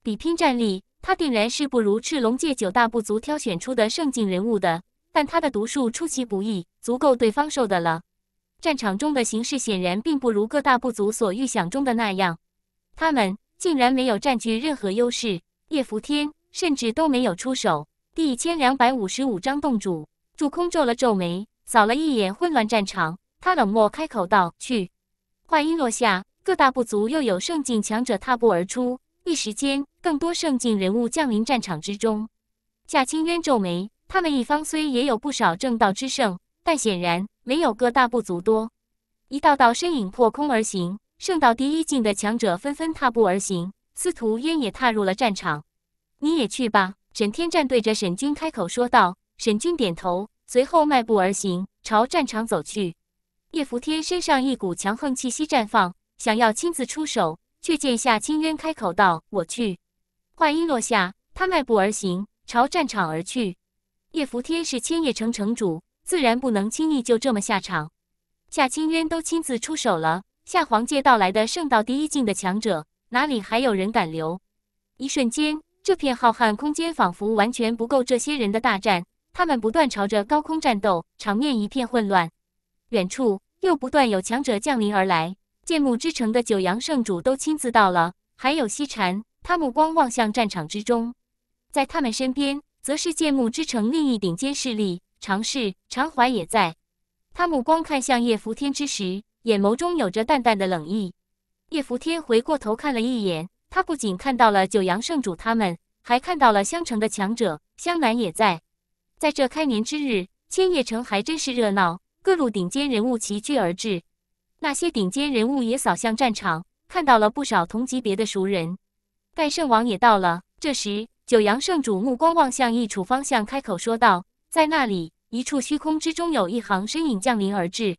比拼战力。他定然是不如赤龙界九大部族挑选出的圣境人物的，但他的毒术出其不意，足够对方受的了。战场中的形势显然并不如各大部族所预想中的那样，他们竟然没有占据任何优势。叶伏天甚至都没有出手。第一千两百五十五章洞主主空皱了皱眉，扫了一眼混乱战场，他冷漠开口道：“去。”话音落下，各大部族又有圣境强者踏步而出。一时间，更多圣境人物降临战场之中。夏清渊皱眉，他们一方虽也有不少正道之圣，但显然没有各大部族多。一道道身影破空而行，圣道第一境的强者纷纷踏步而行。司徒渊也踏入了战场，你也去吧。沈天战对着沈军开口说道。沈军点头，随后迈步而行，朝战场走去。叶扶天身上一股强横气息绽放，想要亲自出手。却见夏清渊开口道：“我去。”话音落下，他迈步而行，朝战场而去。叶扶天是千叶城城主，自然不能轻易就这么下场。夏清渊都亲自出手了，夏皇界到来的圣道第一境的强者，哪里还有人敢留？一瞬间，这片浩瀚空间仿佛完全不够这些人的大战，他们不断朝着高空战斗，场面一片混乱。远处又不断有强者降临而来。建木之城的九阳圣主都亲自到了，还有西禅。他目光望向战场之中，在他们身边，则是建木之城另一顶尖势力常氏，常怀也在。他目光看向叶福天之时，眼眸中有着淡淡的冷意。叶福天回过头看了一眼，他不仅看到了九阳圣主他们，还看到了襄城的强者湘南也在。在这开年之日，千叶城还真是热闹，各路顶尖人物齐聚而至。那些顶尖人物也扫向战场，看到了不少同级别的熟人。盖圣王也到了。这时，九阳圣主目光望向一处方向，开口说道：“在那里，一处虚空之中，有一行身影降临而至。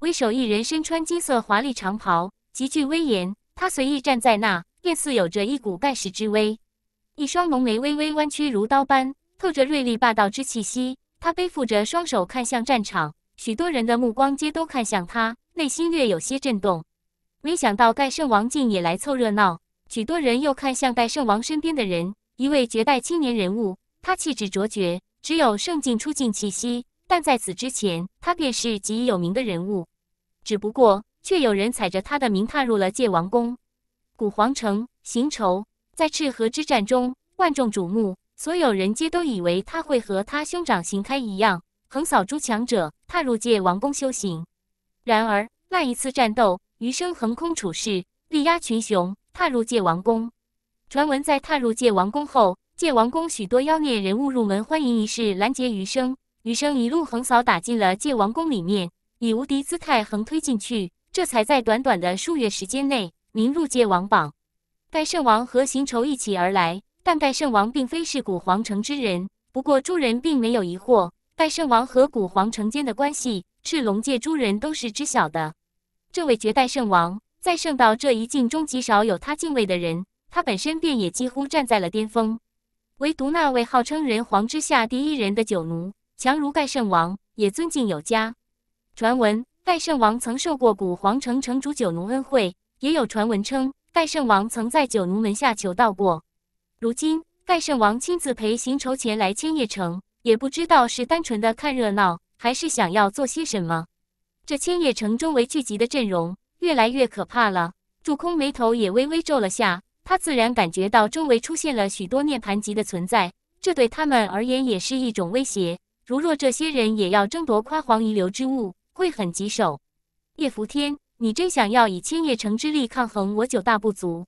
为首一人身穿金色华丽长袍，极具威严。他随意站在那，便似有着一股盖世之威。一双浓眉微微弯曲如刀般，透着锐利霸道之气息。他背负着双手，看向战场，许多人的目光皆都看向他。”内心略有些震动，没想到盖圣王竟也来凑热闹。许多人又看向盖圣王身边的人，一位绝代青年人物，他气质卓绝，只有圣境出境气息。但在此之前，他便是极有名的人物，只不过却有人踩着他的名踏入了界王宫。古皇城，行仇在赤河之战中万众瞩目，所有人皆都以为他会和他兄长行开一样，横扫诸强者，踏入界王宫修行。然而那一次战斗，余生横空出世，力压群雄，踏入界王宫。传闻在踏入界王宫后，界王宫许多妖孽人物入门欢迎仪式拦截余生，余生一路横扫，打进了界王宫里面，以无敌姿态横推进去，这才在短短的数月时间内名入界王榜。盖圣王和行仇一起而来，但盖圣王并非是古皇城之人，不过诸人并没有疑惑盖圣王和古皇城间的关系。赤龙界诸人都是知晓的，这位绝代圣王在圣道这一境中极少有他敬畏的人，他本身便也几乎站在了巅峰。唯独那位号称人皇之下第一人的九奴，强如盖圣王也尊敬有加。传闻盖圣王曾受过古皇城城主九奴恩惠，也有传闻称盖圣王曾在九奴门下求道过。如今盖圣王亲自陪行仇前来千叶城，也不知道是单纯的看热闹。还是想要做些什么？这千叶城周围聚集的阵容越来越可怕了。柱空眉头也微微皱了下，他自然感觉到周围出现了许多涅盘级的存在，这对他们而言也是一种威胁。如若这些人也要争夺夸皇遗留之物，会很棘手。叶伏天，你真想要以千叶城之力抗衡我九大部族？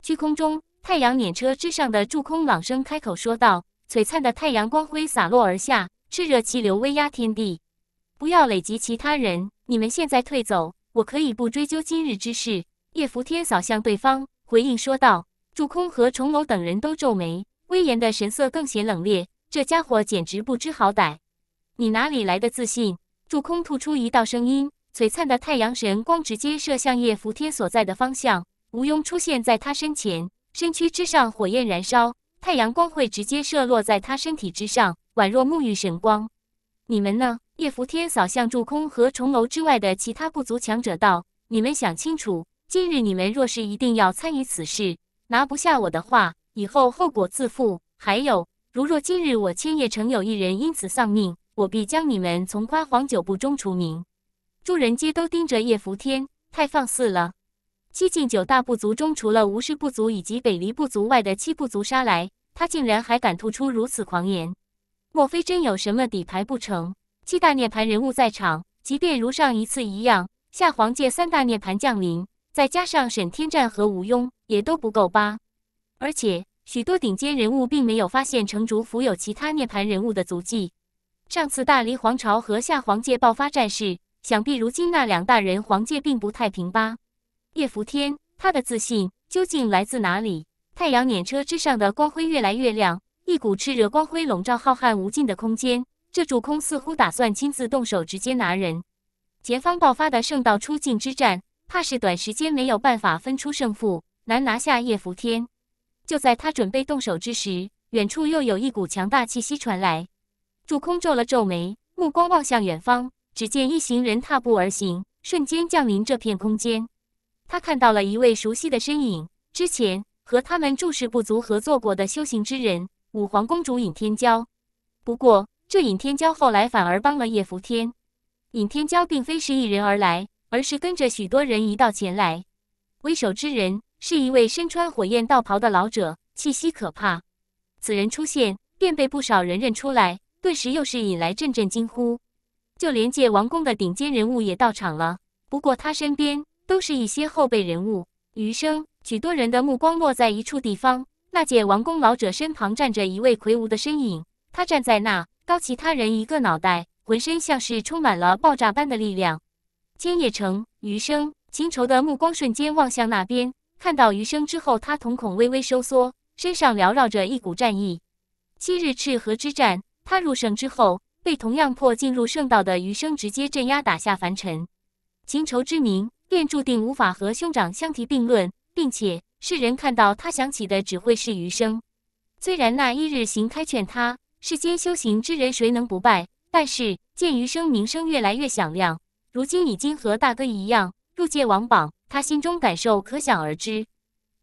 虚空中，太阳碾车之上的助空朗声开口说道，璀璨的太阳光辉洒落而下。炽热气流威压天地，不要累及其他人。你们现在退走，我可以不追究今日之事。叶伏天扫向对方，回应说道：“祝空和重楼等人都皱眉，威严的神色更显冷冽。这家伙简直不知好歹，你哪里来的自信？”祝空吐出一道声音，璀璨的太阳神光直接射向叶伏天所在的方向。吴庸出现在他身前，身躯之上火焰燃烧，太阳光会直接射落在他身体之上。宛若沐浴神光，你们呢？叶伏天扫向柱空和重楼之外的其他部族强者道：“你们想清楚，今日你们若是一定要参与此事，拿不下我的话，以后后果自负。还有，如若今日我千叶城有一人因此丧命，我必将你们从夸黄九部中除名。”众人皆都盯着叶伏天，太放肆了！七进九大部族中，除了吴氏部族以及北离部族外的七部族杀来，他竟然还敢吐出如此狂言！莫非真有什么底牌不成？七大涅槃人物在场，即便如上一次一样，下黄界三大涅槃降临，再加上沈天战和吴庸，也都不够八。而且许多顶尖人物并没有发现城主府有其他涅槃人物的足迹。上次大离皇朝和下黄界爆发战事，想必如今那两大人皇界并不太平吧？叶伏天，他的自信究竟来自哪里？太阳辇车之上的光辉越来越亮。一股炽热光辉笼罩浩瀚无尽的空间，这主空似乎打算亲自动手，直接拿人。前方爆发的圣道出境之战，怕是短时间没有办法分出胜负，难拿下叶伏天。就在他准备动手之时，远处又有一股强大气息传来。主空皱了皱眉，目光望向远方，只见一行人踏步而行，瞬间降临这片空间。他看到了一位熟悉的身影，之前和他们注视不足合作过的修行之人。五皇公主尹天娇，不过这尹天娇后来反而帮了叶扶天。尹天娇并非是一人而来，而是跟着许多人一道前来。为首之人是一位身穿火焰道袍的老者，气息可怕。此人出现，便被不少人认出来，顿时又是引来阵阵惊呼。就连界王宫的顶尖人物也到场了，不过他身边都是一些后辈人物。余生，许多人的目光落在一处地方。那届王宫老者身旁站着一位魁梧的身影，他站在那，高其他人一个脑袋，浑身像是充满了爆炸般的力量。千叶城，余生，秦愁的目光瞬间望向那边，看到余生之后，他瞳孔微微收缩，身上缭绕着一股战意。七日赤河之战，他入圣之后，被同样破进入圣道的余生直接镇压，打下凡尘。秦愁之名便注定无法和兄长相提并论，并且。世人看到他想起的只会是余生。虽然那一日行开劝他，世间修行之人谁能不败？但是见余生名声越来越响亮，如今已经和大哥一样入界王榜，他心中感受可想而知。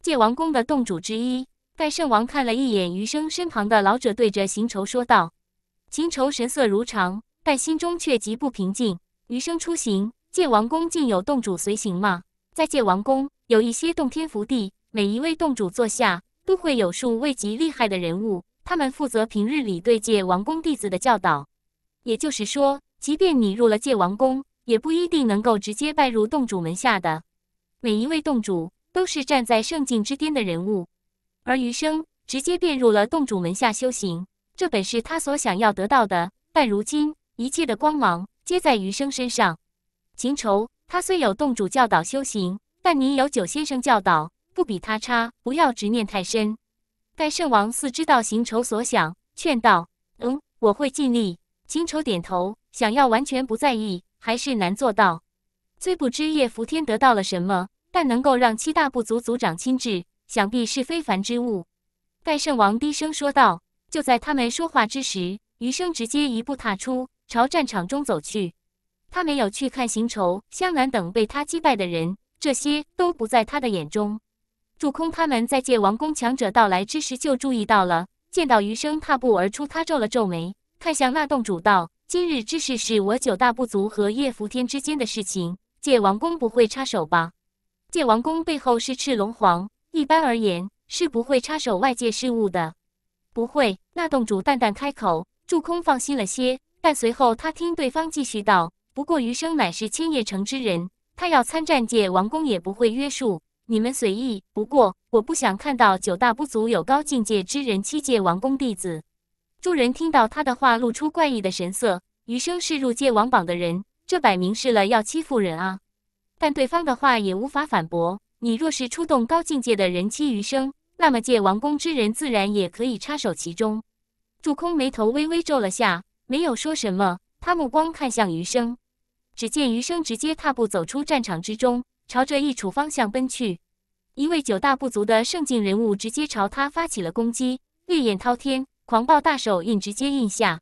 界王宫的洞主之一盖圣王看了一眼余生身旁的老者，对着行愁说道：“行愁神色如常，但心中却极不平静。余生出行，界王宫竟有洞主随行吗？在界王宫有一些洞天福地。”每一位洞主座下都会有数位极厉害的人物，他们负责平日里对界王宫弟子的教导。也就是说，即便你入了界王宫，也不一定能够直接拜入洞主门下的。每一位洞主都是站在圣境之巅的人物，而余生直接便入了洞主门下修行，这本是他所想要得到的。但如今一切的光芒皆在余生身上。秦愁，他虽有洞主教导修行，但你有九先生教导。不比他差，不要执念太深。盖圣王似知道行愁所想，劝道：“嗯，我会尽力。”行愁点头，想要完全不在意，还是难做到。虽不知叶拂天得到了什么，但能够让七大部族族长亲至，想必是非凡之物。盖圣王低声说道。就在他们说话之时，余生直接一步踏出，朝战场中走去。他没有去看行愁、湘南等被他击败的人，这些都不在他的眼中。柱空他们在界王宫强者到来之时就注意到了，见到余生踏步而出，他皱了皱眉，看向那洞主道：“今日之事是我九大部族和叶福天之间的事情，界王宫不会插手吧？”界王宫背后是赤龙皇，一般而言是不会插手外界事务的。不会，那洞主淡淡开口。助空放心了些，但随后他听对方继续道：“不过余生乃是千叶城之人，他要参战，界王宫也不会约束。”你们随意，不过我不想看到九大部族有高境界之人欺界王宫弟子。诸人听到他的话，露出怪异的神色。余生是入界王榜的人，这摆明是了要欺负人啊！但对方的话也无法反驳。你若是出动高境界的人欺余生，那么界王宫之人自然也可以插手其中。祝空眉头微微皱了下，没有说什么。他目光看向余生，只见余生直接踏步走出战场之中。朝着一处方向奔去，一位九大部族的圣境人物直接朝他发起了攻击，烈焰滔天，狂暴大手印直接印下。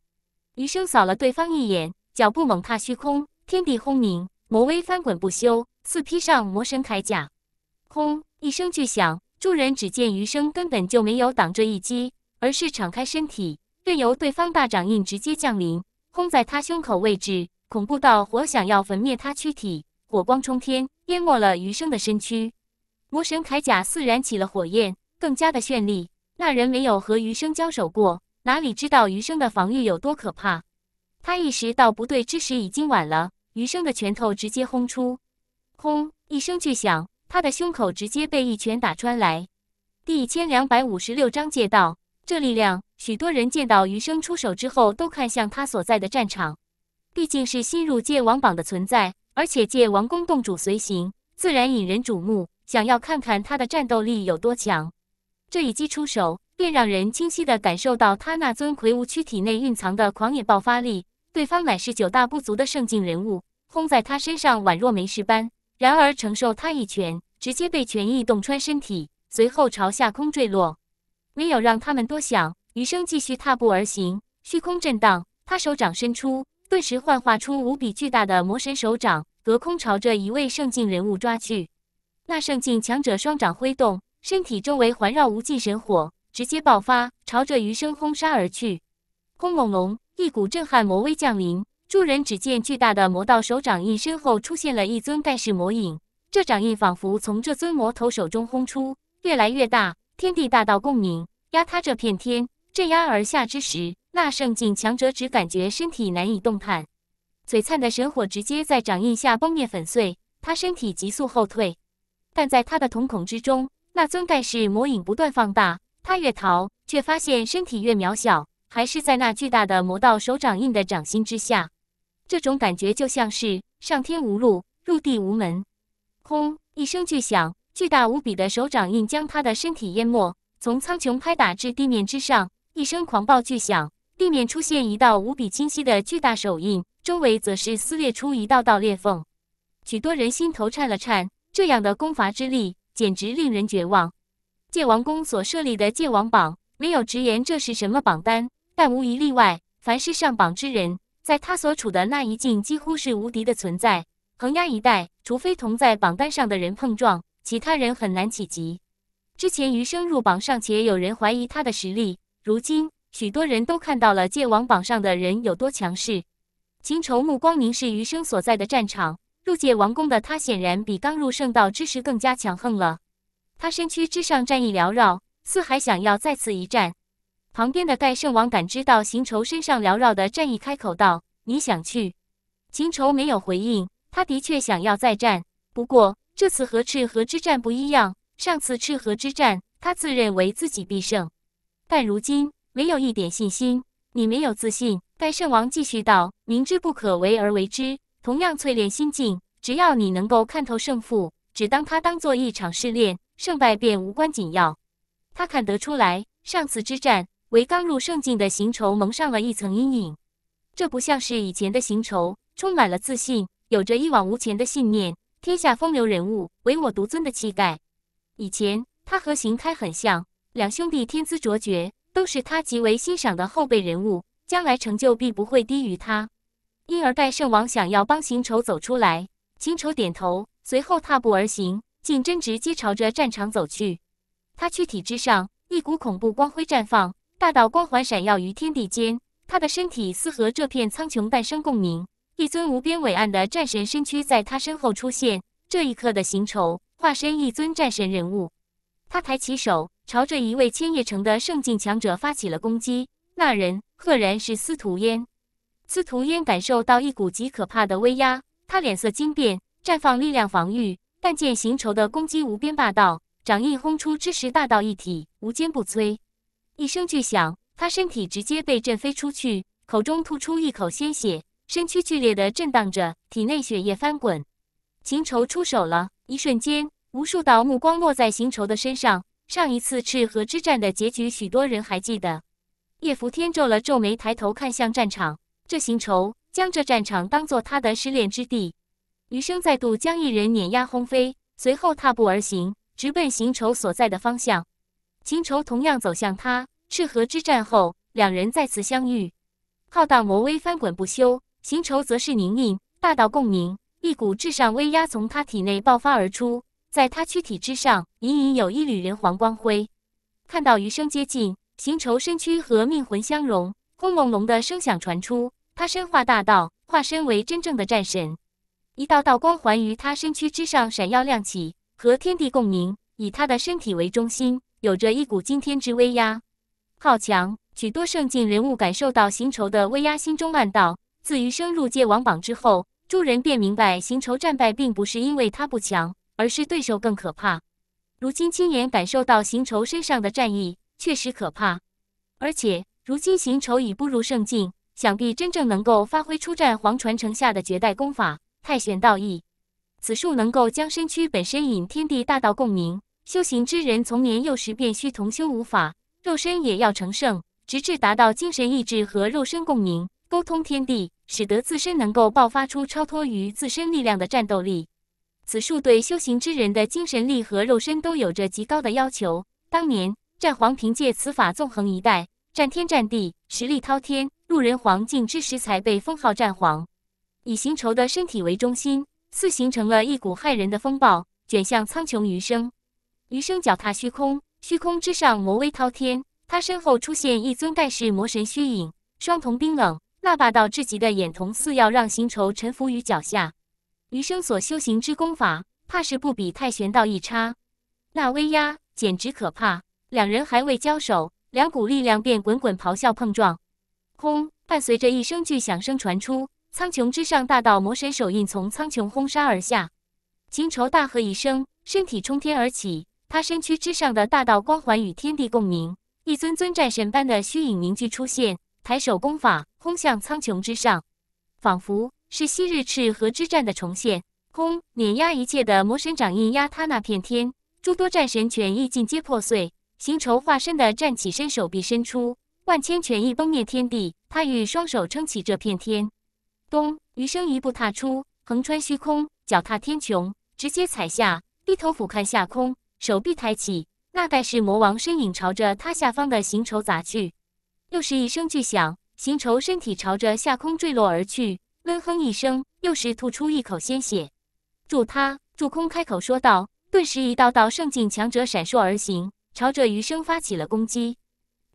余生扫了对方一眼，脚步猛踏虚空，天地轰鸣，魔威翻滚不休，似披上魔神铠甲。轰！一声巨响，众人只见余生根本就没有挡这一击，而是敞开身体，任由对方大掌印直接降临，轰在他胸口位置，恐怖到火，想要焚灭他躯体，火光冲天。淹没了余生的身躯，魔神铠甲似燃起了火焰，更加的绚丽。那人没有和余生交手过，哪里知道余生的防御有多可怕？他意识到不对之时，已经晚了。余生的拳头直接轰出，轰一声巨响，他的胸口直接被一拳打穿。来，第一千两百五十六章借道。这力量，许多人见到余生出手之后，都看向他所在的战场，毕竟是新入界王榜的存在。而且借王宫洞主随行，自然引人瞩目。想要看看他的战斗力有多强。这一击出手，便让人清晰地感受到他那尊魁梧躯体内蕴藏的狂野爆发力。对方乃是九大部族的圣境人物，轰在他身上宛若没事般。然而承受他一拳，直接被拳意洞穿身体，随后朝下空坠落。没有让他们多想，余生继续踏步而行。虚空震荡，他手掌伸出。顿时幻化出无比巨大的魔神手掌，隔空朝着一位圣境人物抓去。那圣境强者双掌挥动，身体周围环绕无尽神火，直接爆发，朝着余生轰杀而去。轰隆隆，一股震撼魔威降临。众人只见巨大的魔道手掌印身后出现了一尊盖世魔影，这掌印仿佛从这尊魔头手中轰出，越来越大，天地大道共鸣，压塌这片天，镇压而下之时。那圣境强者只感觉身体难以动弹，璀璨的神火直接在掌印下崩灭粉碎。他身体急速后退，但在他的瞳孔之中，那尊盖世魔影不断放大。他越逃，却发现身体越渺小，还是在那巨大的魔道手掌印的掌心之下。这种感觉就像是上天无路，入地无门。轰！一声巨响，巨大无比的手掌印将他的身体淹没，从苍穹拍打至地面之上，一声狂暴巨响。地面出现一道无比清晰的巨大手印，周围则是撕裂出一道道裂缝，许多人心头颤了颤。这样的攻伐之力，简直令人绝望。界王宫所设立的界王榜，没有直言这是什么榜单，但无一例外，凡是上榜之人，在他所处的那一境，几乎是无敌的存在。横压一代，除非同在榜单上的人碰撞，其他人很难企及。之前余生入榜，尚且有人怀疑他的实力，如今。许多人都看到了界王榜上的人有多强势。秦愁目光凝视余生所在的战场，入界王宫的他显然比刚入圣道之时更加强横了。他身躯之上战意缭绕，似还想要再次一战。旁边的盖圣王感知到秦愁身上缭绕的战意，开口道：“你想去？”秦愁没有回应。他的确想要再战，不过这次和赤河之战不一样。上次赤河之战，他自认为自己必胜，但如今。没有一点信心，你没有自信。代圣王继续道：“明知不可为而为之，同样淬炼心境。只要你能够看透胜负，只当他当做一场试炼，胜败便无关紧要。”他看得出来，上次之战为刚入圣境的行仇蒙上了一层阴影。这不像是以前的行仇，充满了自信，有着一往无前的信念，天下风流人物唯我独尊的气概。以前他和邢开很像，两兄弟天资卓绝。都是他极为欣赏的后辈人物，将来成就必不会低于他。因而盖圣王想要帮行仇走出来，秦仇点头，随后踏步而行，竟真直接朝着战场走去。他躯体之上，一股恐怖光辉绽放，大道光环闪耀于天地间。他的身体似和这片苍穹诞生共鸣，一尊无边伟岸的战神身躯在他身后出现。这一刻的行仇，化身一尊战神人物。他抬起手，朝着一位千叶城的圣境强者发起了攻击。那人赫然是司徒烟。司徒烟感受到一股极可怕的威压，他脸色惊变，绽放力量防御。但见秦仇的攻击无边霸道，掌印轰出之时，大道一体，无坚不摧。一声巨响，他身体直接被震飞出去，口中吐出一口鲜血，身躯剧烈的震荡着，体内血液翻滚。秦仇出手了，一瞬间。无数道目光落在行愁的身上。上一次赤河之战的结局，许多人还记得。叶伏天皱了皱眉，抬头看向战场。这行愁将这战场当做他的失恋之地，余生再度将一人碾压轰飞，随后踏步而行，直奔行愁所在的方向。行愁同样走向他。赤河之战后，两人再次相遇，浩荡魔威翻滚不休。行愁则是凝硬大道共鸣，一股至上威压从他体内爆发而出。在他躯体之上，隐隐有一缕人皇光辉。看到余生接近，行仇身躯和命魂相融，轰隆隆的声响传出。他深化大道，化身为真正的战神。一道道光环于他身躯之上闪耀亮起，和天地共鸣。以他的身体为中心，有着一股惊天之威压。好强！许多圣境人物感受到刑仇的威压，心中暗道。自余生入界王榜之后，诸人便明白，行仇战败并不是因为他不强。而是对手更可怕。如今亲眼感受到行仇身上的战意，确实可怕。而且如今行仇已步入圣境，想必真正能够发挥出战皇传承下的绝代功法太玄道义。此术能够将身躯本身引天地大道共鸣。修行之人从年幼时便需同修无法，肉身也要成圣，直至达到精神意志和肉身共鸣，沟通天地，使得自身能够爆发出超脱于自身力量的战斗力。此术对修行之人的精神力和肉身都有着极高的要求。当年战皇凭借此法纵横一代，战天战地，实力滔天。路人皇尽之时才被封号战皇。以行仇的身体为中心，似形成了一股骇人的风暴，卷向苍穹。余生，余生脚踏虚空，虚空之上魔威滔天。他身后出现一尊盖世魔神虚影，双瞳冰冷，那霸道至极的眼瞳似要让行仇臣服于脚下。余生所修行之功法，怕是不比太玄道一差。那威压简直可怕，两人还未交手，两股力量便滚滚咆哮碰撞。轰！伴随着一声巨响声传出，苍穹之上，大道魔神手印从苍穹轰杀而下。秦仇大喝一声，身体冲天而起，他身躯之上的大道光环与天地共鸣，一尊尊战神般的虚影凝聚出现，抬手功法轰向苍穹之上，仿佛。是昔日赤河之战的重现，空碾压一切的魔神掌印压塌那片天，诸多战神权意尽皆破碎。行仇化身的站起身，手臂伸出，万千权意崩灭天地，他欲双手撑起这片天。咚！余生一步踏出，横穿虚空，脚踏天穹，直接踩下。低头俯瞰下空，手臂抬起，那盖世魔王身影朝着他下方的行仇砸去。又是一声巨响，行仇身体朝着下空坠落而去。闷哼一声，又是吐出一口鲜血。助他，助空开口说道。顿时，一道道圣境强者闪烁而行，朝着余生发起了攻击。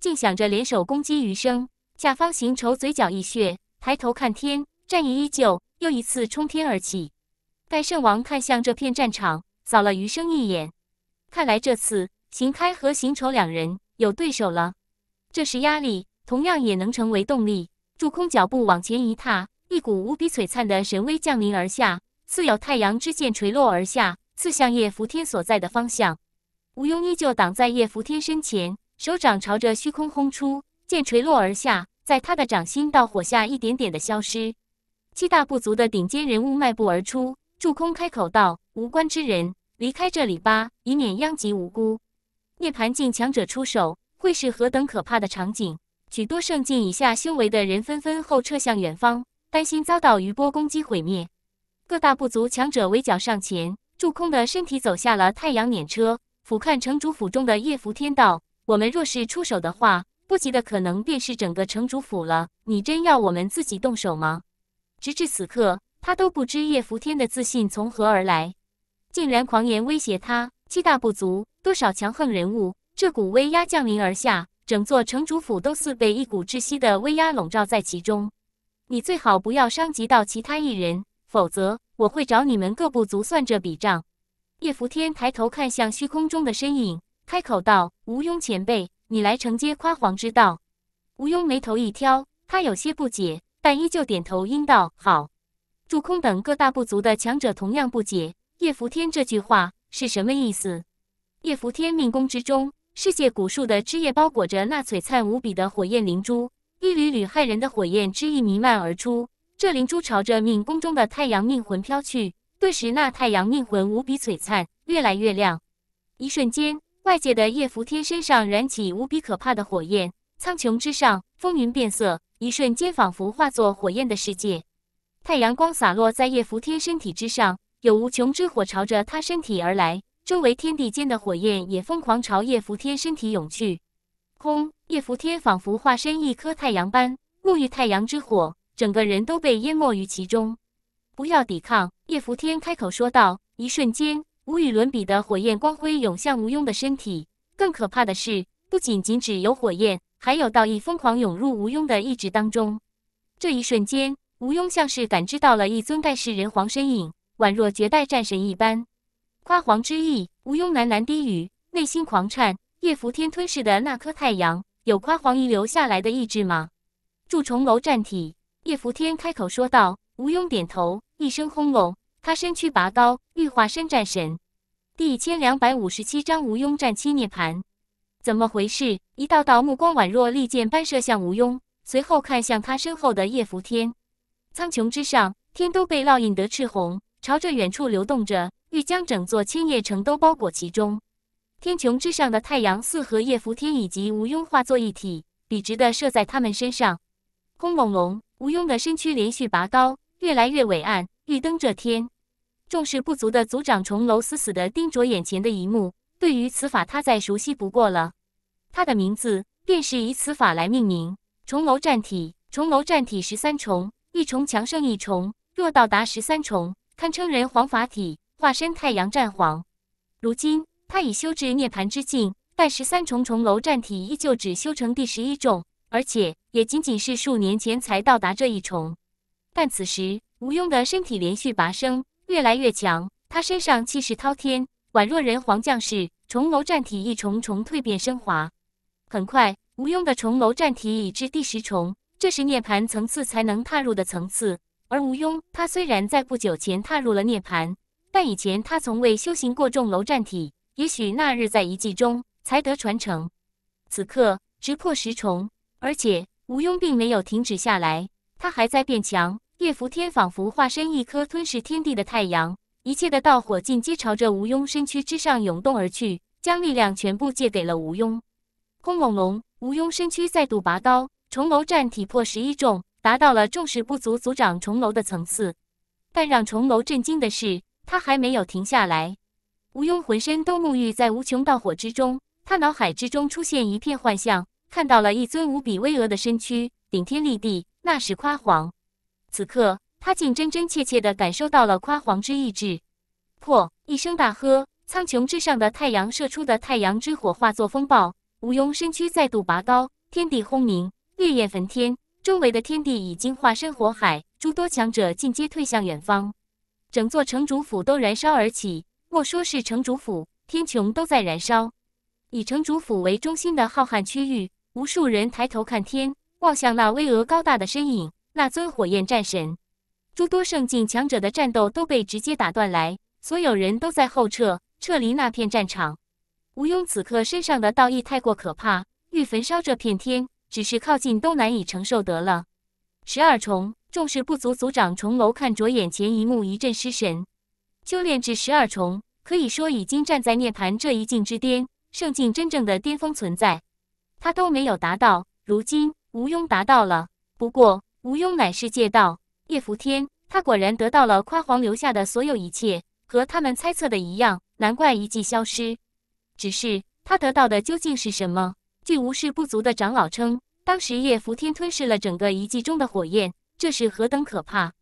竟想着联手攻击余生。下方行仇嘴角一血，抬头看天，战意依旧，又一次冲天而起。盖圣王看向这片战场，扫了余生一眼。看来这次行开和行仇两人有对手了。这时压力同样也能成为动力。助空脚步往前一踏。一股无比璀璨的神威降临而下，似有太阳之剑垂落而下，刺向叶拂天所在的方向。吴庸依旧挡在叶拂天身前，手掌朝着虚空轰出，剑垂落而下，在他的掌心到火下一点点的消失。七大部族的顶尖人物迈步而出，祝空开口道：“无关之人，离开这里吧，以免殃及无辜。”涅槃境强者出手，会是何等可怕的场景？许多圣境以下修为的人纷纷后撤向远方。担心遭到余波攻击毁灭，各大部族强者围剿上前。祝空的身体走下了太阳碾车，俯瞰城主府中的叶福天道：“我们若是出手的话，不及的可能便是整个城主府了。你真要我们自己动手吗？”直至此刻，他都不知叶福天的自信从何而来，竟然狂言威胁他。七大部族多少强横人物，这股威压降临而下，整座城主府都似被一股窒息的威压笼罩在其中。你最好不要伤及到其他艺人，否则我会找你们各部族算这笔账。叶福天抬头看向虚空中的身影，开口道：“吴庸前辈，你来承接夸皇之道。”吴庸眉头一挑，他有些不解，但依旧点头应道：“好。”祝空等各大部族的强者同样不解叶福天这句话是什么意思。叶福天命宫之中，世界古树的枝叶包裹着那璀璨无比的火焰灵珠。一缕缕骇人的火焰之意弥漫而出，这灵珠朝着命宫中的太阳命魂飘去。顿时，那太阳命魂无比璀璨，越来越亮。一瞬间，外界的叶扶天身上燃起无比可怕的火焰，苍穹之上风云变色。一瞬间，仿佛化作火焰的世界。太阳光洒落在叶扶天身体之上，有无穷之火朝着他身体而来，周围天地间的火焰也疯狂朝叶扶天身体涌去。空叶伏天仿佛化身一颗太阳般沐浴太阳之火，整个人都被淹没于其中。不要抵抗，叶伏天开口说道。一瞬间，无与伦比的火焰光辉涌向吴庸的身体。更可怕的是，不仅仅只有火焰，还有道义疯狂涌入吴庸的意志当中。这一瞬间，吴庸像是感知到了一尊盖世人皇身影，宛若绝代战神一般。夸黄之意，吴庸喃喃低语，内心狂颤。叶伏天吞噬的那颗太阳，有夸黄遗留下来的意志吗？铸重楼战体，叶伏天开口说道。吴庸点头，一声轰隆，他身躯拔高，欲化身战神。第一千两百五十七章吴庸战七涅盘，怎么回事？一道道目光宛若利剑般射向吴庸，随后看向他身后的叶伏天。苍穹之上，天都被烙印得赤红，朝着远处流动着，欲将整座千叶城都包裹其中。天穹之上的太阳，似和叶扶天以及吴庸化作一体，笔直的射在他们身上。轰隆隆，吴庸的身躯连续拔高，越来越伟岸，欲登这天。重视不足的族长重楼死死地盯着眼前的一幕，对于此法，他再熟悉不过了。他的名字便是以此法来命名：重楼战体，重楼战体十三重，一重强胜一重，若到达十三重，堪称人皇法体，化身太阳战皇。如今。他已修至涅槃之境，但十三重重楼战体依旧只修成第十一重，而且也仅仅是数年前才到达这一重。但此时吴庸的身体连续拔升，越来越强，他身上气势滔天，宛若人皇降世，重楼战体一重重蜕变升华。很快，吴庸的重楼战体已至第十重，这是涅槃层次才能踏入的层次。而吴庸，他虽然在不久前踏入了涅槃，但以前他从未修行过重楼战体。也许那日在遗迹中才得传承，此刻直破十重，而且吴庸并没有停止下来，他还在变强。叶伏天仿佛化身一颗吞噬天地的太阳，一切的道火尽皆朝着吴庸身躯之上涌动而去，将力量全部借给了吴庸。轰隆隆，吴庸身躯再度拔高，重楼战体破十一重，达到了重矢不足族长重楼的层次。但让重楼震惊的是，他还没有停下来。吴庸浑身都沐浴在无穷道火之中，他脑海之中出现一片幻象，看到了一尊无比巍峨的身躯，顶天立地，那是夸皇。此刻，他竟真真切切地感受到了夸皇之意志。破！一声大喝，苍穹之上的太阳射出的太阳之火化作风暴，吴庸身躯再度拔高，天地轰鸣，烈焰焚天，周围的天地已经化身火海，诸多强者尽皆退向远方，整座城主府都燃烧而起。莫说是城主府，天穹都在燃烧。以城主府为中心的浩瀚区域，无数人抬头看天，望向那巍峨高大的身影，那尊火焰战神。诸多圣境强者的战斗都被直接打断来，所有人都在后撤，撤离那片战场。吴庸此刻身上的道义太过可怕，欲焚烧这片天，只是靠近都难以承受得了。十二重重视不足，族长重楼看着眼前一幕，一阵失神。修炼至十二重，可以说已经站在涅槃这一境之巅，圣境真正的巅峰存在，他都没有达到。如今吴庸达到了，不过吴庸乃是借道叶拂天，他果然得到了夸皇留下的所有一切，和他们猜测的一样。难怪遗迹消失，只是他得到的究竟是什么？据无事不足的长老称，当时叶拂天吞噬了整个遗迹中的火焰，这是何等可怕！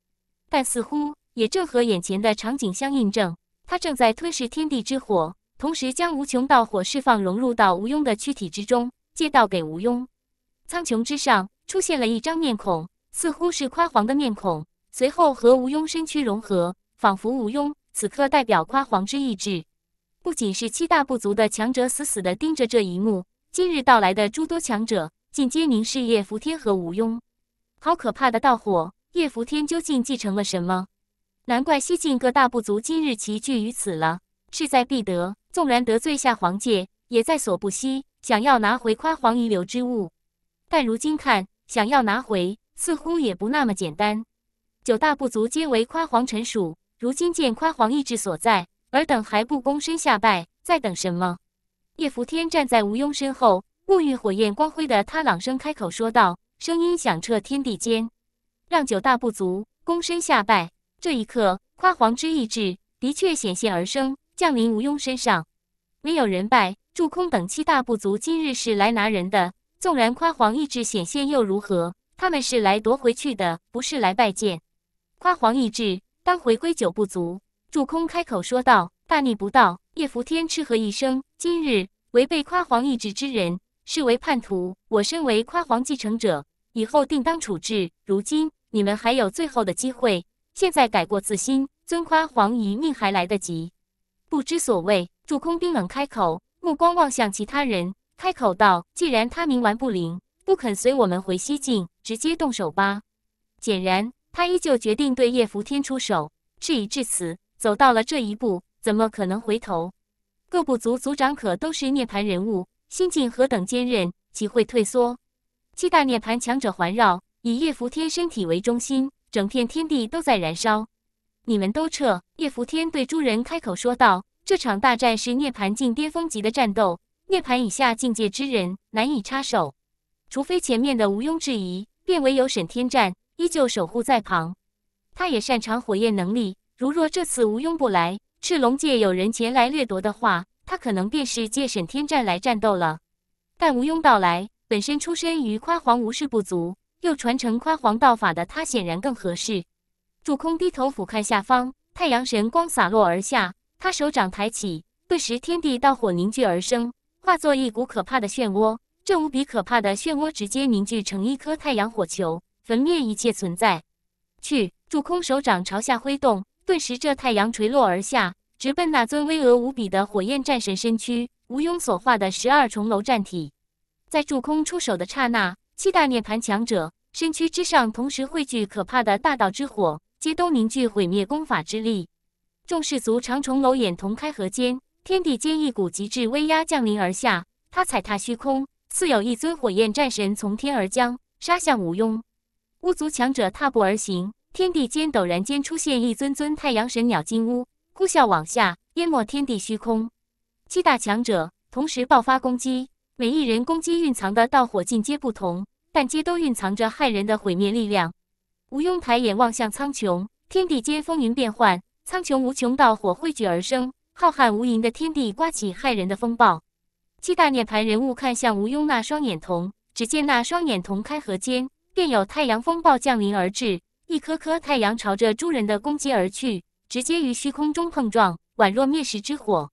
但似乎……也正和眼前的场景相印证，他正在吞噬天地之火，同时将无穷道火释放融入到吴庸的躯体之中，借道给吴庸。苍穹之上出现了一张面孔，似乎是夸黄的面孔，随后和吴庸身躯融合，仿佛吴庸此刻代表夸黄之意志。不仅是七大部族的强者死死地盯着这一幕，今日到来的诸多强者尽皆凝视叶伏天和吴庸。好可怕的道火！叶伏天究竟继承了什么？难怪西晋各大部族今日齐聚于此了，志在必得，纵然得罪下皇界也在所不惜，想要拿回夸黄遗留之物。但如今看，想要拿回似乎也不那么简单。九大部族皆为夸黄臣属，如今见夸黄意志所在，尔等还不躬身下拜，在等什么？叶伏天站在吴庸身后，沐浴火焰光辉的他朗声开口说道，声音响彻天地间，让九大部族躬身下拜。这一刻，夸黄之意志的确显现而生，降临吴庸身上。没有人拜，祝空等七大部族今日是来拿人的。纵然夸黄意志显现又如何？他们是来夺回去的，不是来拜见。夸黄意志当回归九部族。祝空开口说道：“大逆不道！”叶伏天吃喝一声：“今日违背夸黄意志之人，视为叛徒。我身为夸黄继承者，以后定当处置。如今你们还有最后的机会。”现在改过自新，尊夸黄姨命还来得及。不知所谓，主空冰冷开口，目光望向其他人，开口道：“既然他冥顽不灵，不肯随我们回西境，直接动手吧。”显然，他依旧决定对叶福天出手。事已至此，走到了这一步，怎么可能回头？各部族族长可都是涅槃人物，心境何等坚韧，岂会退缩？七大涅槃强者环绕，以叶福天身体为中心。整片天地都在燃烧，你们都撤！叶拂天对诸人开口说道：“这场大战是涅槃境巅峰级的战斗，涅槃以下境界之人难以插手，除非前面的毋庸置疑，便唯有沈天战依旧守护在旁。他也擅长火焰能力，如若这次毋庸不来，赤龙界有人前来掠夺的话，他可能便是借沈天战来战斗了。但毋庸到来，本身出身于夸黄无事不足，又传承夸黄道法的他显然更合适。柱空低头俯瞰下方，太阳神光洒落而下，他手掌抬起，顿时天地道火凝聚而生，化作一股可怕的漩涡。这无比可怕的漩涡直接凝聚成一颗太阳火球，焚灭一切存在。去！柱空手掌朝下挥动，顿时这太阳垂落而下，直奔那尊巍峨无比的火焰战神身躯。吴庸所化的十二重楼战体，在柱空出手的刹那。七大涅槃强者身躯之上同时汇聚可怕的大道之火，皆都凝聚毁灭功法之力。众氏族长虫楼眼同开合间，天地间一股极致威压降临而下。他踩踏虚空，似有一尊火焰战神从天而降，杀向吴庸。巫族强者踏步而行，天地间陡然间出现一尊尊太阳神鸟金乌，呼啸往下，淹没天地虚空。七大强者同时爆发攻击。每一人攻击蕴藏的道火尽皆不同，但皆都蕴藏着骇人的毁灭力量。吴庸抬眼望向苍穹，天地间风云变幻，苍穹无穷道火汇聚而生，浩瀚无垠的天地刮起骇人的风暴。七大涅槃人物看向吴庸那双眼瞳，只见那双眼瞳开合间，便有太阳风暴降临而至，一颗颗太阳朝着诸人的攻击而去，直接于虚空中碰撞，宛若灭世之火。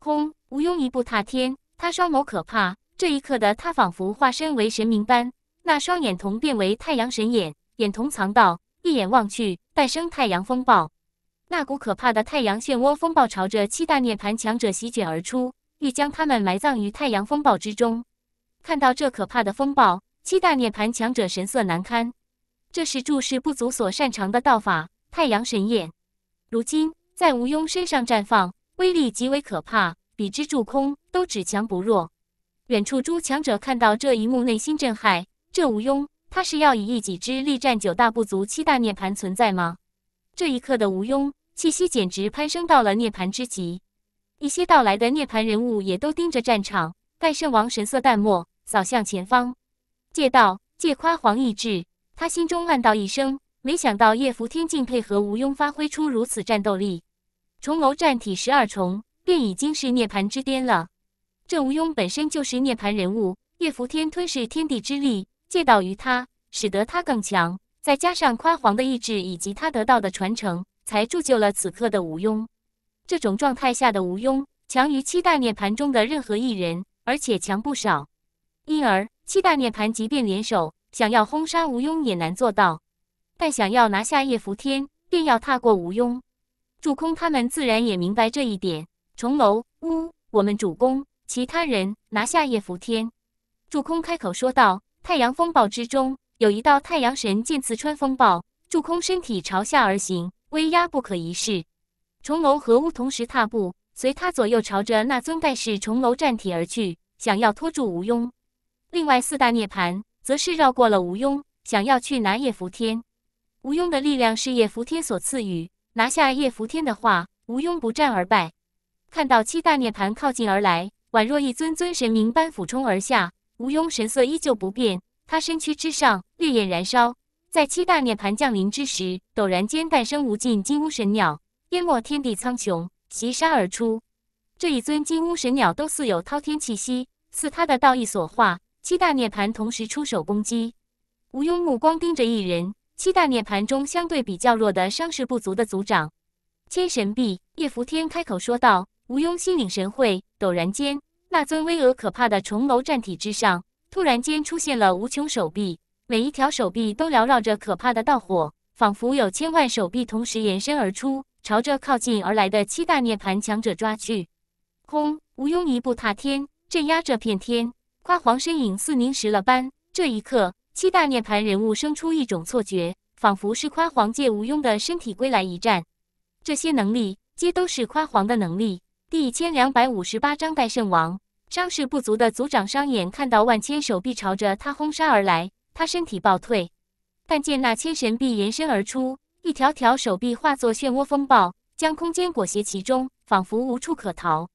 空，吴庸一步踏天，他双眸可怕。这一刻的他仿佛化身为神明般，那双眼瞳变为太阳神眼，眼瞳藏道，一眼望去，诞生太阳风暴。那股可怕的太阳漩涡风暴朝着七大涅槃强者席卷而出，欲将他们埋葬于太阳风暴之中。看到这可怕的风暴，七大涅槃强者神色难堪。这是注视不足所擅长的道法——太阳神眼，如今在吴庸身上绽放，威力极为可怕，比之注空都只强不弱。远处诸强者看到这一幕，内心震撼。这吴庸，他是要以一己之力战九大部族、七大涅槃存在吗？这一刻的吴庸，气息简直攀升到了涅槃之极。一些到来的涅槃人物也都盯着战场。盖圣王神色淡漠，扫向前方，借道借夸黄意志。他心中暗道一声：没想到叶伏天竟配合吴庸发挥出如此战斗力。重楼战体十二重，便已经是涅槃之巅了。这吴庸本身就是涅槃人物，叶伏天吞噬天地之力借道于他，使得他更强，再加上夸皇的意志以及他得到的传承，才铸就了此刻的吴庸。这种状态下的吴庸，强于七大涅槃中的任何一人，而且强不少。因而，七大涅槃即便联手，想要轰杀吴庸也难做到。但想要拿下叶伏天，便要踏过吴庸。主空他们自然也明白这一点。重楼，呜，我们主公其他人拿下叶扶天，祝空开口说道：“太阳风暴之中有一道太阳神剑刺穿风暴，祝空身体朝下而行，威压不可一世。重楼和乌同时踏步，随他左右朝着那尊盖世重楼战体而去，想要拖住吴庸。另外四大涅槃则是绕过了吴庸，想要去拿叶扶天。吴庸的力量是叶扶天所赐予，拿下叶扶天的话，吴庸不战而败。看到七大涅槃靠近而来。”宛若一尊尊神明般俯冲而下，吴庸神色依旧不变。他身躯之上烈焰燃烧，在七大涅槃降临之时，陡然间诞生无尽金乌神鸟，淹没天地苍穹，袭杀而出。这一尊金乌神鸟都似有滔天气息，似他的道义所化。七大涅槃同时出手攻击，吴庸目光盯着一人，七大涅槃中相对比较弱的伤势不足的族长千神臂叶伏天开口说道。吴庸心领神会，陡然间，那尊巍峨可怕的重楼战体之上，突然间出现了无穷手臂，每一条手臂都缭绕着可怕的道火，仿佛有千万手臂同时延伸而出，朝着靠近而来的七大涅槃强者抓去。空，吴庸一步踏天，镇压这片天。夸黄身影似凝实了般，这一刻，七大涅槃人物生出一种错觉，仿佛是夸黄借吴庸的身体归来一战，这些能力皆都是夸黄的能力。第一千两百五十八章代圣王。伤势不足的族长商眼看到万千手臂朝着他轰杀而来，他身体暴退。但见那千神臂延伸而出，一条条手臂化作漩涡风暴，将空间裹挟其中，仿佛无处可逃。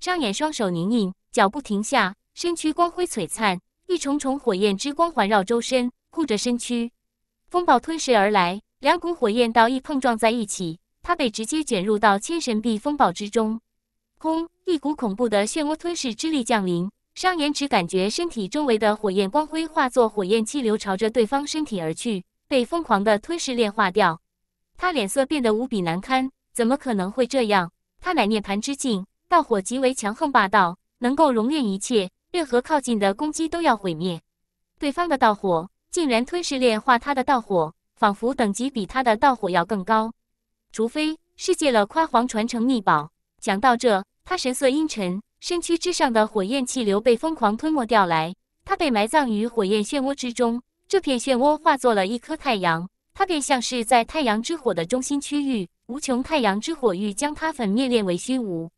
商眼双手凝硬，脚步停下，身躯光辉璀璨，一重重火焰之光环绕周身，护着身躯。风暴吞噬而来，两股火焰刀意碰撞在一起，他被直接卷入到千神臂风暴之中。轰！一股恐怖的漩涡吞噬之力降临，商言只感觉身体周围的火焰光辉化作火焰气流，朝着对方身体而去，被疯狂的吞噬炼化掉。他脸色变得无比难堪，怎么可能会这样？他乃涅槃之境，道火极为强横霸道，能够熔炼一切，任何靠近的攻击都要毁灭。对方的道火竟然吞噬炼化他的道火，仿佛等级比他的道火要更高。除非世界了夸皇传承秘宝。讲到这。他神色阴沉，身躯之上的火焰气流被疯狂吞没掉来，他被埋葬于火焰漩涡之中。这片漩涡化作了一颗太阳，他便像是在太阳之火的中心区域，无穷太阳之火欲将他粉灭炼为虚无。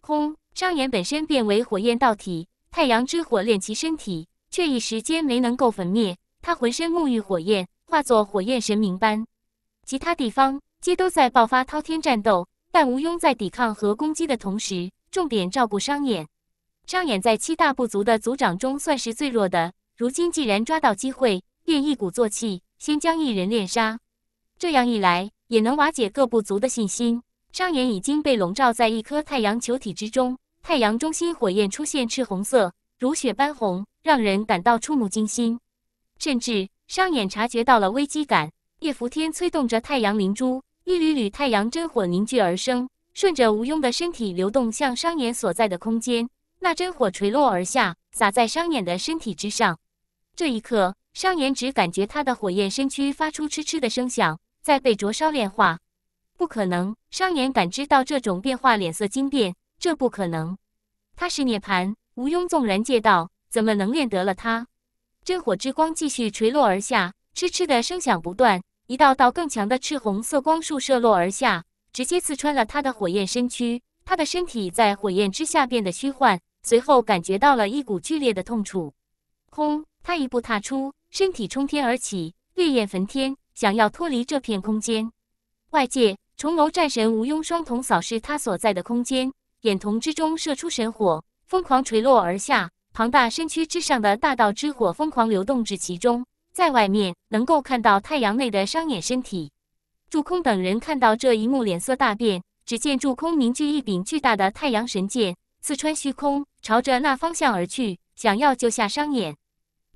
轰！张岩本身变为火焰道体，太阳之火炼其身体，却一时间没能够焚灭他，浑身沐浴火焰，化作火焰神明般。其他地方皆都在爆发滔天战斗。但吴庸在抵抗和攻击的同时，重点照顾商演。商演在七大部族的族长中算是最弱的。如今既然抓到机会，便一鼓作气，先将一人猎杀。这样一来，也能瓦解各部族的信心。商演已经被笼罩在一颗太阳球体之中，太阳中心火焰出现赤红色，如血般红，让人感到触目惊心。甚至商演察觉到了危机感。叶伏天催动着太阳灵珠。一缕缕太阳真火凝聚而生，顺着吴庸的身体流动，向商衍所在的空间。那真火垂落而下，洒在商衍的身体之上。这一刻，商衍只感觉他的火焰身躯发出嗤嗤的声响，在被灼烧炼化。不可能！商衍感知到这种变化，脸色惊变，这不可能！他是涅槃，吴庸纵然借道，怎么能练得了他？真火之光继续垂落而下，嗤嗤的声响不断。一道道更强的赤红色光束射落而下，直接刺穿了他的火焰身躯。他的身体在火焰之下变得虚幻，随后感觉到了一股剧烈的痛楚。轰！他一步踏出，身体冲天而起，烈焰焚天，想要脱离这片空间。外界，重楼战神吴庸双瞳扫视他所在的空间，眼瞳之中射出神火，疯狂垂落而下，庞大身躯之上的大道之火疯狂流动至其中。在外面能够看到太阳内的商眼身体，祝空等人看到这一幕，脸色大变。只见祝空凝聚一柄巨大的太阳神剑，刺穿虚空，朝着那方向而去，想要救下商眼。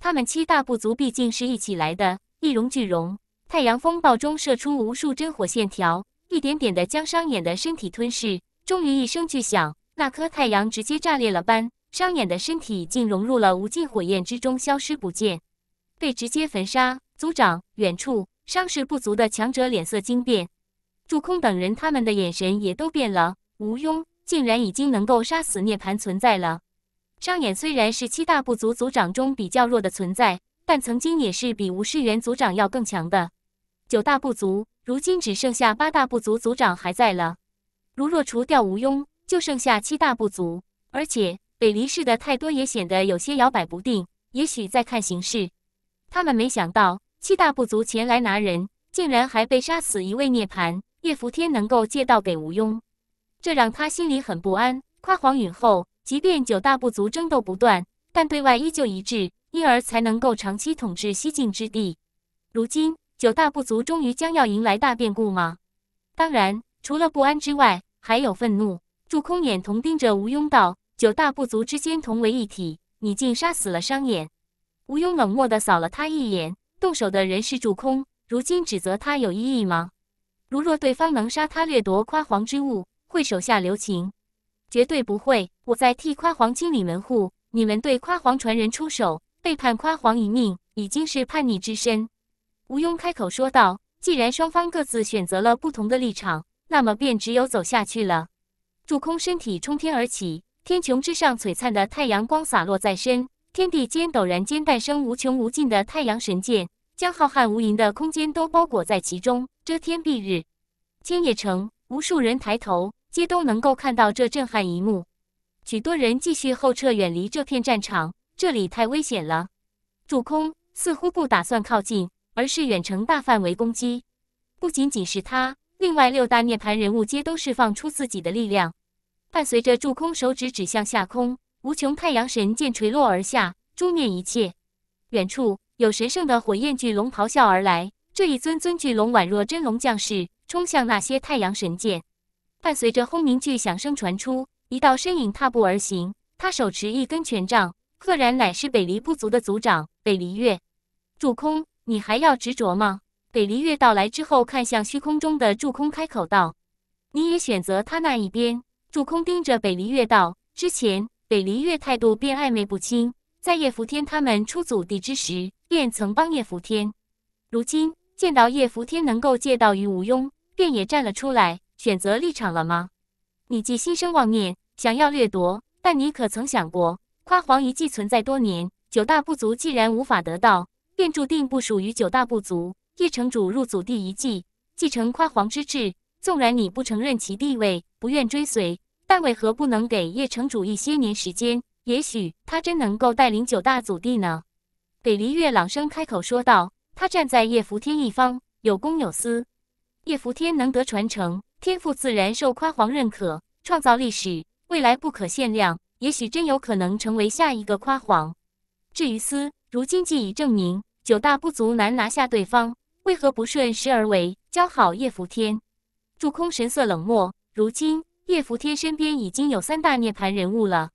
他们七大部族毕竟是一起来的，一荣俱荣。太阳风暴中射出无数真火线条，一点点的将商眼的身体吞噬。终于一声巨响，那颗太阳直接炸裂了般，商眼的身体竟融入了无尽火焰之中，消失不见。被直接焚杀，族长远处伤势不足的强者脸色惊变，祝空等人他们的眼神也都变了。吴庸竟然已经能够杀死涅盘存在了。商演虽然是七大部族族长中比较弱的存在，但曾经也是比吴世元族长要更强的。九大部族如今只剩下八大部族族长还在了，如若除掉吴庸，就剩下七大部族。而且北离氏的太多也显得有些摇摆不定，也许再看形势。他们没想到，七大部族前来拿人，竟然还被杀死一位涅槃叶伏天，能够借道给吴庸，这让他心里很不安。夸黄允后，即便九大部族争斗不断，但对外依旧一致，因而才能够长期统治西晋之地。如今，九大部族终于将要迎来大变故吗？当然，除了不安之外，还有愤怒。祝空眼同盯着吴庸道：“九大部族之间同为一体，你竟杀死了商眼。”吴庸冷漠地扫了他一眼，动手的人是祝空，如今指责他有意义吗？如若对方能杀他，掠夺夸黄之物，会手下留情？绝对不会！我在替夸黄清理门户，你们对夸黄传人出手，背叛夸黄一命，已经是叛逆之身。吴庸开口说道：“既然双方各自选择了不同的立场，那么便只有走下去了。”祝空身体冲天而起，天穹之上璀璨的太阳光洒落在身。天地间陡然间诞生无穷无尽的太阳神剑，将浩瀚无垠的空间都包裹在其中，遮天蔽日。千叶城无数人抬头，皆都能够看到这震撼一幕。许多人继续后撤，远离这片战场，这里太危险了。柱空似乎不打算靠近，而是远程大范围攻击。不仅仅是他，另外六大涅槃人物皆都释放出自己的力量，伴随着助空手指指向下空。无穷太阳神剑垂落而下，诛灭一切。远处有神圣的火焰巨龙咆哮而来，这一尊尊巨龙宛若真龙降世，冲向那些太阳神剑。伴随着轰鸣巨响声传出，一道身影踏步而行，他手持一根权杖，赫然乃是北离部族的族长北离月。主空，你还要执着吗？北离月到来之后，看向虚空中的主空，开口道：“你也选择他那一边。”主空盯着北离月道：“之前。”北离月态度便暧昧不清，在叶伏天他们出祖地之时，便曾帮叶伏天。如今见到叶伏天能够借道于吴庸，便也站了出来，选择立场了吗？你既心生妄念，想要掠夺，但你可曾想过，夸皇遗迹存在多年，九大部族既然无法得到，便注定不属于九大部族。叶城主入祖地遗迹，继承夸皇之志，纵然你不承认其地位，不愿追随。但为何不能给叶城主一些年时间？也许他真能够带领九大祖地呢？北离月朗声开口说道：“他站在叶福天一方，有功有私。叶福天能得传承，天赋自然受夸黄认可，创造历史，未来不可限量。也许真有可能成为下一个夸黄。至于私，如今既已证明，九大不足难拿下对方，为何不顺势而为，交好叶福天？”祝空神色冷漠，如今。叶福天身边已经有三大涅槃人物了，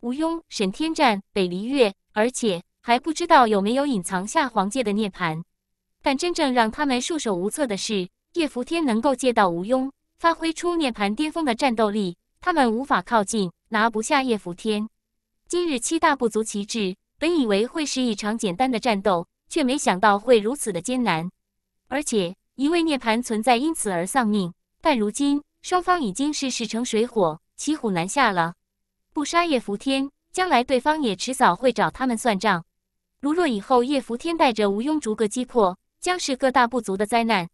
吴庸、沈天战、北离月，而且还不知道有没有隐藏下黄界的涅槃。但真正让他们束手无策的是，叶福天能够借到吴庸，发挥出涅槃巅峰的战斗力，他们无法靠近，拿不下叶福天。今日七大部族旗帜，本以为会是一场简单的战斗，却没想到会如此的艰难，而且一位涅槃存在因此而丧命。但如今。双方已经是势成水火，骑虎难下了。不杀叶福天，将来对方也迟早会找他们算账。如若以后叶福天带着吴庸逐个击破，将是各大部族的灾难。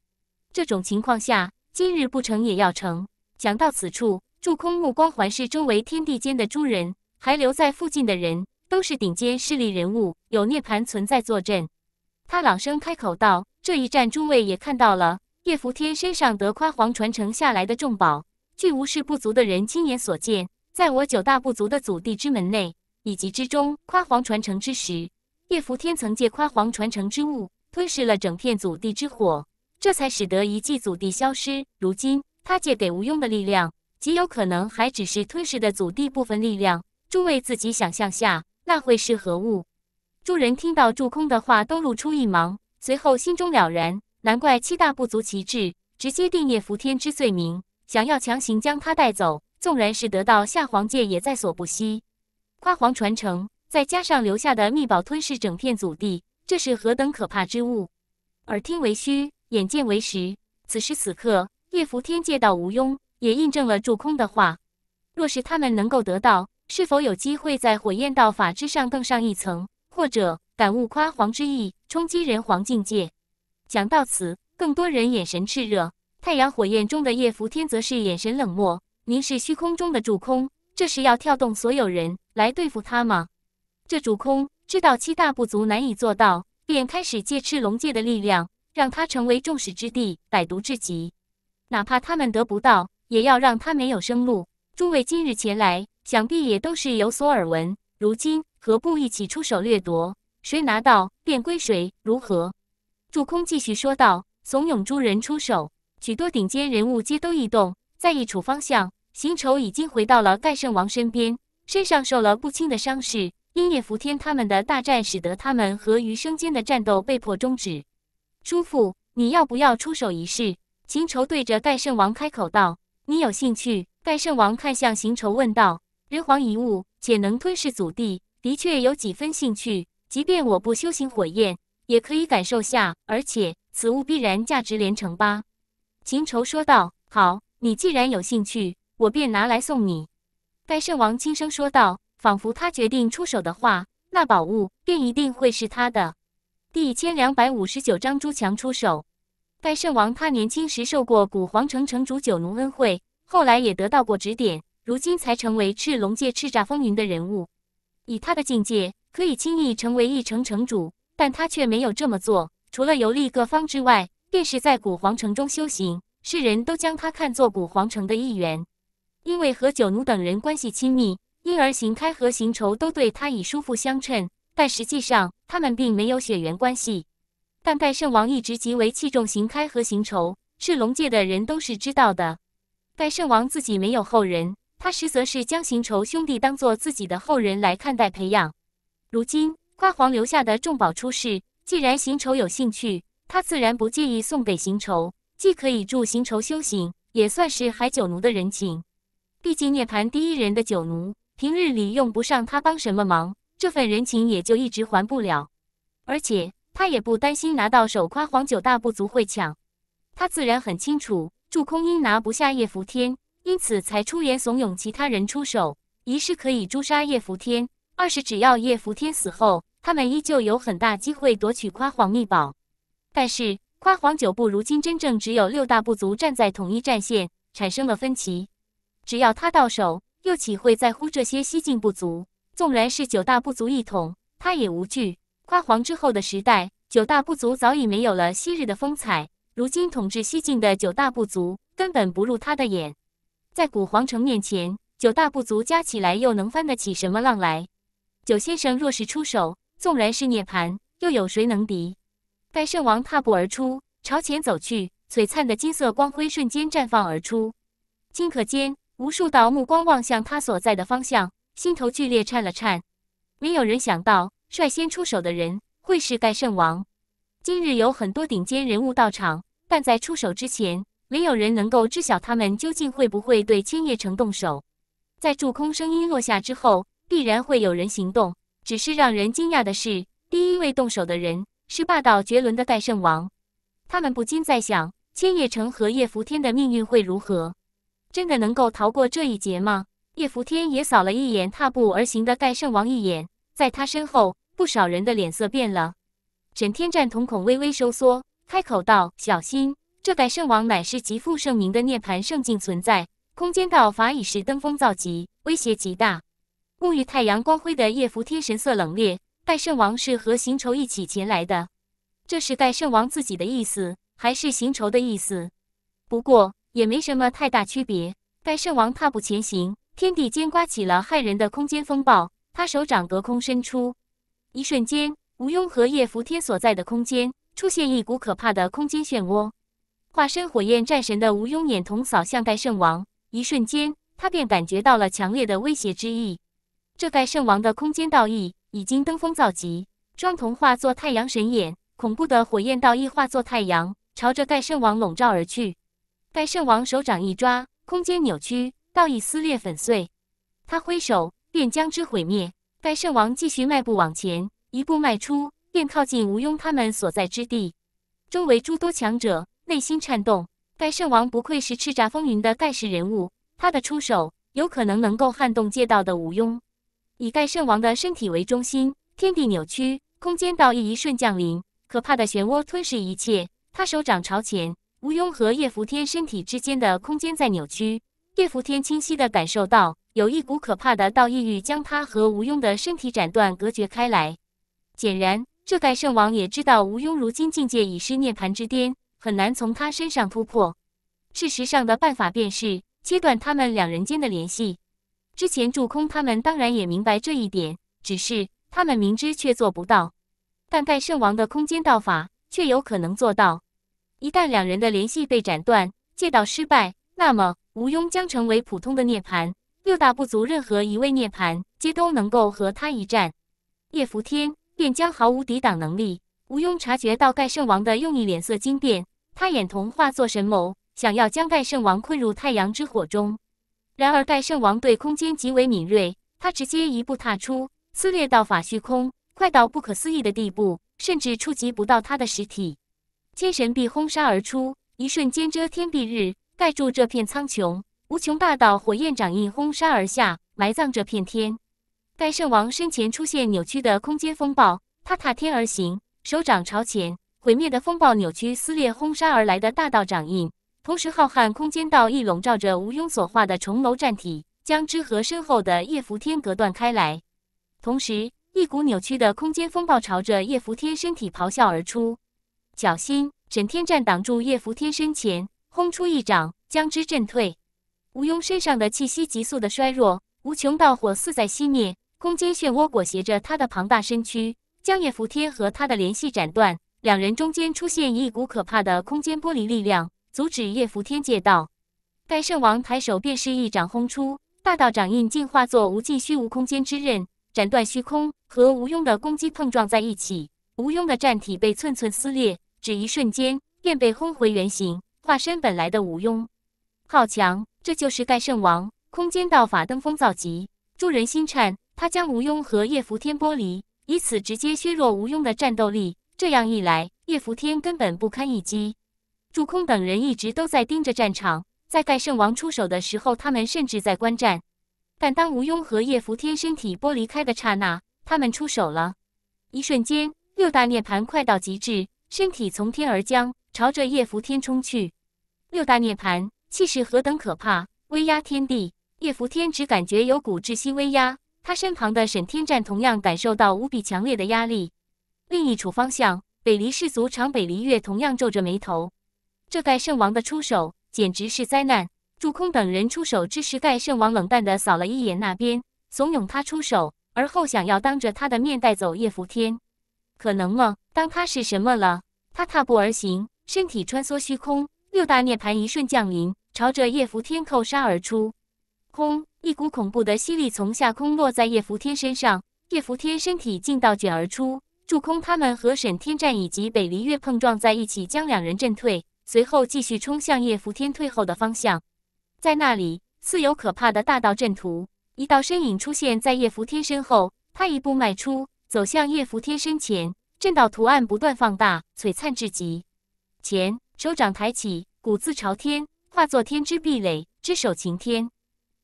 这种情况下，今日不成也要成。讲到此处，祝空目光环视周围天地间的诸人，还留在附近的人都是顶尖势力人物，有涅槃存在坐镇。他朗声开口道：“这一战，诸位也看到了。”叶伏天身上得夸皇传承下来的重宝，据无事不足的人亲眼所见，在我九大部族的祖地之门内以及之中，夸皇传承之时，叶伏天曾借夸皇传承之物吞噬了整片祖地之火，这才使得遗迹祖地消失。如今他借给无庸的力量，极有可能还只是吞噬的祖地部分力量。诸位自己想象下，那会是何物？诸人听到祝空的话，都露出一芒，随后心中了然。难怪七大部族旗帜直接定叶伏天之罪名，想要强行将他带走，纵然是得到夏皇界也在所不惜。夸皇传承再加上留下的秘宝，吞噬整片祖地，这是何等可怕之物！耳听为虚，眼见为实。此时此刻，叶伏天见到吴庸，也印证了祝空的话：若是他们能够得到，是否有机会在火焰道法之上更上一层，或者感悟夸皇之意，冲击人皇境界？讲到此，更多人眼神炽热。太阳火焰中的叶福天则是眼神冷漠，凝视虚空中的主空。这是要跳动所有人来对付他吗？这主空知道七大部族难以做到，便开始借赤龙界的力量，让他成为众矢之的，百毒至极。哪怕他们得不到，也要让他没有生路。诸位今日前来，想必也都是有所耳闻。如今何不一起出手掠夺？谁拿到，便归谁。如何？悟空继续说道：“怂恿诸人出手，许多顶尖人物皆都异动，在一处方向，行仇已经回到了盖圣王身边，身上受了不轻的伤势。因叶伏天他们的大战，使得他们和余生间的战斗被迫终止。叔父，你要不要出手一试？”行仇对着盖圣王开口道：“你有兴趣？”盖圣王看向行仇问道：“人皇遗物，且能吞噬祖地，的确有几分兴趣。即便我不修行火焰。”也可以感受下，而且此物必然价值连城吧？”秦愁说道。“好，你既然有兴趣，我便拿来送你。”拜圣王轻声说道，仿佛他决定出手的话，那宝物便一定会是他的。第一千两百五十九章朱强出手。拜圣王他年轻时受过古皇城城主九奴恩惠，后来也得到过指点，如今才成为赤龙界叱咤风云的人物。以他的境界，可以轻易成为一城城主。但他却没有这么做。除了游历各方之外，便是在古皇城中修行。世人都将他看作古皇城的一员，因为和九奴等人关系亲密，因而行开和行仇都对他以叔父相称。但实际上，他们并没有血缘关系。但盖圣王一直极为器重行开和行仇，赤龙界的人都是知道的。盖圣王自己没有后人，他实则是将行仇兄弟当做自己的后人来看待培养。如今。夸皇留下的重宝出世，既然行仇有兴趣，他自然不介意送给行仇，既可以助行仇修行，也算是海九奴的人情。毕竟涅槃第一人的九奴，平日里用不上他帮什么忙，这份人情也就一直还不了。而且他也不担心拿到手，夸皇九大部族会抢。他自然很清楚，祝空音拿不下叶福天，因此才出言怂恿其他人出手，一是可以诛杀叶福天，二是只要叶福天死后。他们依旧有很大机会夺取夸皇秘宝，但是夸皇九部如今真正只有六大部族站在统一战线，产生了分歧。只要他到手，又岂会在乎这些西晋部族？纵然是九大部族一统，他也无惧。夸皇之后的时代，九大部族早已没有了昔日的风采。如今统治西晋的九大部族根本不入他的眼，在古皇城面前，九大部族加起来又能翻得起什么浪来？九先生若是出手。纵然是涅槃，又有谁能敌？盖圣王踏步而出，朝前走去，璀璨的金色光辉瞬间绽放而出。顷刻间，无数道目光望向他所在的方向，心头剧烈颤了颤。没有人想到，率先出手的人会是盖圣王。今日有很多顶尖人物到场，但在出手之前，没有人能够知晓他们究竟会不会对千叶城动手。在筑空声音落下之后，必然会有人行动。只是让人惊讶的是，第一位动手的人是霸道绝伦的盖圣王。他们不禁在想，千叶城和叶福天的命运会如何？真的能够逃过这一劫吗？叶福天也扫了一眼踏步而行的盖圣王一眼，在他身后，不少人的脸色变了。沈天战瞳孔微微收缩，开口道：“小心，这盖圣王乃是极负盛名的涅盘圣境存在，空间道法已是登峰造极，威胁极大。”沐浴太阳光辉的叶扶天神色冷冽，盖圣王是和行仇一起前来的，这是盖圣王自己的意思，还是行仇的意思？不过也没什么太大区别。盖圣王踏步前行，天地间刮起了骇人的空间风暴。他手掌隔空伸出，一瞬间，吴庸和叶扶天所在的空间出现一股可怕的空间漩涡。化身火焰战神的吴庸眼瞳扫向盖圣王，一瞬间，他便感觉到了强烈的威胁之意。这盖圣王的空间道义已经登峰造极，双瞳化作太阳神眼，恐怖的火焰道义化作太阳，朝着盖圣王笼罩而去。盖圣王手掌一抓，空间扭曲，道义撕裂粉碎。他挥手便将之毁灭。盖圣王继续迈步往前，一步迈出便靠近吴庸他们所在之地。周围诸多强者内心颤动，盖圣王不愧是叱咤风云的盖世人物，他的出手有可能能够撼动借道的吴庸。以盖圣王的身体为中心，天地扭曲，空间道意一瞬降临，可怕的漩涡吞噬一切。他手掌朝前，吴庸和叶福天身体之间的空间在扭曲。叶福天清晰地感受到，有一股可怕的道意欲将他和吴庸的身体斩断、隔绝开来。显然，这盖圣王也知道吴庸如今境界已是涅槃之巅，很难从他身上突破。事实上的办法便是切断他们两人间的联系。之前助空他们当然也明白这一点，只是他们明知却做不到。但盖圣王的空间道法却有可能做到。一旦两人的联系被斩断，借道失败，那么吴庸将成为普通的涅槃。六大部族任何一位涅槃，皆都能够和他一战。叶伏天便将毫无抵挡能力。吴庸察觉到盖圣王的用意，脸色惊变，他眼瞳化作神眸，想要将盖圣王困入太阳之火中。然而，盖圣王对空间极为敏锐，他直接一步踏出，撕裂道法虚空，快到不可思议的地步，甚至触及不到他的实体。天神必轰杀而出，一瞬间遮天蔽日，盖住这片苍穹。无穷大道火焰掌印轰杀而下，埋葬这片天。盖圣王身前出现扭曲的空间风暴，他踏天而行，手掌朝前，毁灭的风暴扭曲撕裂轰杀而来的大道掌印。同时，浩瀚空间道亦笼罩着吴庸所化的重楼战体，将之和身后的叶伏天隔断开来。同时，一股扭曲的空间风暴朝着叶伏天身体咆哮而出。小心！沈天战挡住叶伏天身前，轰出一掌，将之震退。吴庸身上的气息急速的衰弱，无穷道火似在熄灭，空间漩涡裹挟着他的庞大身躯，将叶扶天和他的联系斩断。两人中间出现一股可怕的空间剥离力量。阻止叶福天借道，盖圣王抬手便是一掌轰出，大道掌印竟化作无尽虚无空间之刃，斩断虚空和吴庸的攻击碰撞在一起，吴庸的战体被寸寸撕裂，只一瞬间便被轰回原形，化身本来的吴庸。好强！这就是盖圣王空间道法登峰造极，助人心颤。他将吴庸和叶福天剥离，以此直接削弱吴庸的战斗力。这样一来，叶福天根本不堪一击。主空等人一直都在盯着战场，在盖圣王出手的时候，他们甚至在观战。但当吴庸和叶福天身体剥离开的刹那，他们出手了。一瞬间，六大涅盘快到极致，身体从天而降，朝着叶福天冲去。六大涅盘气势何等可怕，威压天地。叶福天只感觉有股窒息威压，他身旁的沈天战同样感受到无比强烈的压力。另一处方向，北离世俗长北离月同样皱着眉头。这盖圣王的出手简直是灾难！祝空等人出手之时，盖圣王冷淡地扫了一眼那边，怂恿他出手，而后想要当着他的面带走叶拂天，可能吗？当他是什么了？他踏步而行，身体穿梭虚空，六大涅槃一瞬降临，朝着叶拂天扣杀而出。空，一股恐怖的吸力从下空落在叶拂天身上，叶拂天身体劲倒卷而出。祝空他们和沈天战以及北离月碰撞在一起，将两人震退。随后继续冲向叶福天退后的方向，在那里似有可怕的大道阵图。一道身影出现在叶福天身后，他一步迈出，走向叶福天身前。阵道图案不断放大，璀璨至极。前手掌抬起，骨自朝天，化作天之壁垒，之手擎天。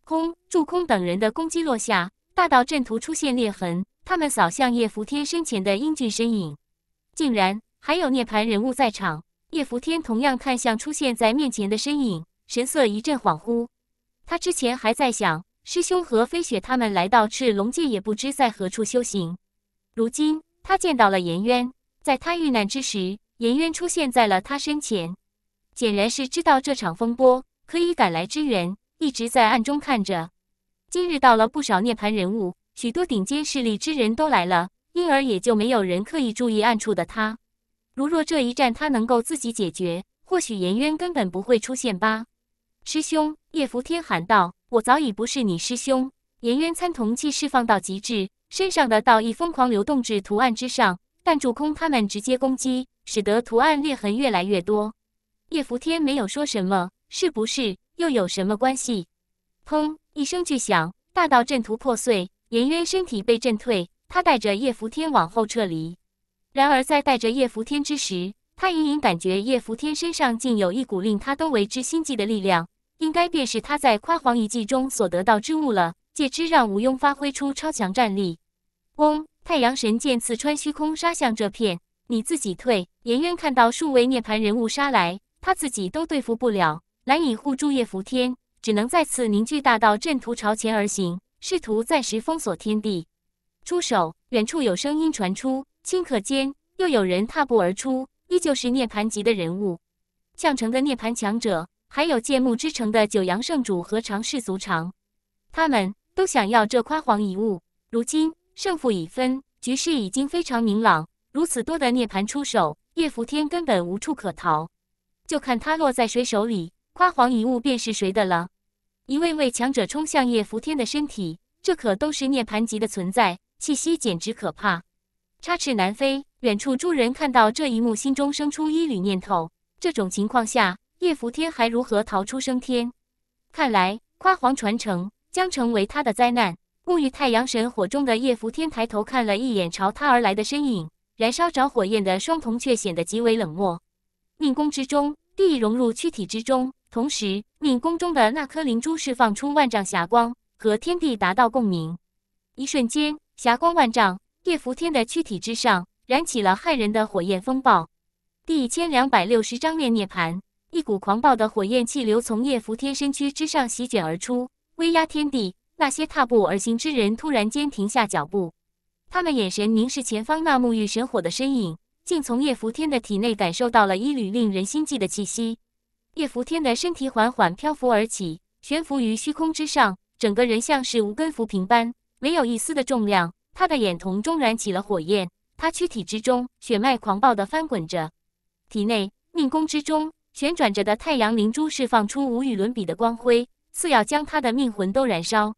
空柱空等人的攻击落下，大道阵图出现裂痕。他们扫向叶福天身前的英俊身影，竟然还有涅槃人物在场。叶拂天同样看向出现在面前的身影，神色一阵恍惚。他之前还在想，师兄和飞雪他们来到赤龙界，也不知在何处修行。如今他见到了颜渊，在他遇难之时，颜渊出现在了他身前，显然是知道这场风波可以赶来支援，一直在暗中看着。今日到了不少涅槃人物，许多顶尖势力之人都来了，因而也就没有人刻意注意暗处的他。如若这一战他能够自己解决，或许颜渊根本不会出现吧。师兄，叶拂天喊道：“我早已不是你师兄。”颜渊参同气释放到极致，身上的道意疯狂流动至图案之上，但主空他们直接攻击，使得图案裂痕越来越多。叶拂天没有说什么，是不是又有什么关系？砰！一声巨响，大道阵图破碎，颜渊身体被震退，他带着叶拂天往后撤离。然而，在带着叶福天之时，他隐隐感觉叶福天身上竟有一股令他都为之心悸的力量，应该便是他在夸皇遗迹中所得到之物了。借之让吴庸发挥出超强战力。嗡！太阳神剑刺穿虚空，杀向这片。你自己退！颜渊看到数位涅槃人物杀来，他自己都对付不了，难以护住叶福天，只能再次凝聚大道阵图朝前而行，试图暂时封锁天地。出手！远处有声音传出。顷刻间，又有人踏步而出，依旧是涅槃级的人物。降城的涅槃强者，还有剑木之城的九阳圣主和长世俗长？他们都想要这夸黄一物。如今胜负已分，局势已经非常明朗。如此多的涅槃出手，叶伏天根本无处可逃，就看他落在谁手里，夸黄一物便是谁的了。一位位强者冲向叶伏天的身体，这可都是涅槃级的存在，气息简直可怕。插翅难飞，远处诸人看到这一幕，心中生出一缕念头：这种情况下，叶福天还如何逃出升天？看来夸皇传承将成为他的灾难。沐浴太阳神火中的叶福天抬头看了一眼朝他而来的身影，燃烧着火焰的双瞳却显得极为冷漠。命宫之中，地融入躯体之中，同时命宫中的那颗灵珠释放出万丈霞光，和天地达到共鸣。一瞬间，霞光万丈。叶福天的躯体之上燃起了骇人的火焰风暴。第一千两百六十章炼涅盘，一股狂暴的火焰气流从叶福天身躯之上席卷而出，威压天地。那些踏步而行之人突然间停下脚步，他们眼神凝视前方那沐浴神火的身影，竟从叶福天的体内感受到了一缕令人心悸的气息。叶福天的身体缓缓漂浮而起，悬浮于虚空之上，整个人像是无根浮萍般，没有一丝的重量。他的眼瞳中燃起了火焰，他躯体之中血脉狂暴地翻滚着，体内命宫之中旋转着的太阳灵珠释放出无与伦比的光辉，似要将他的命魂都燃烧。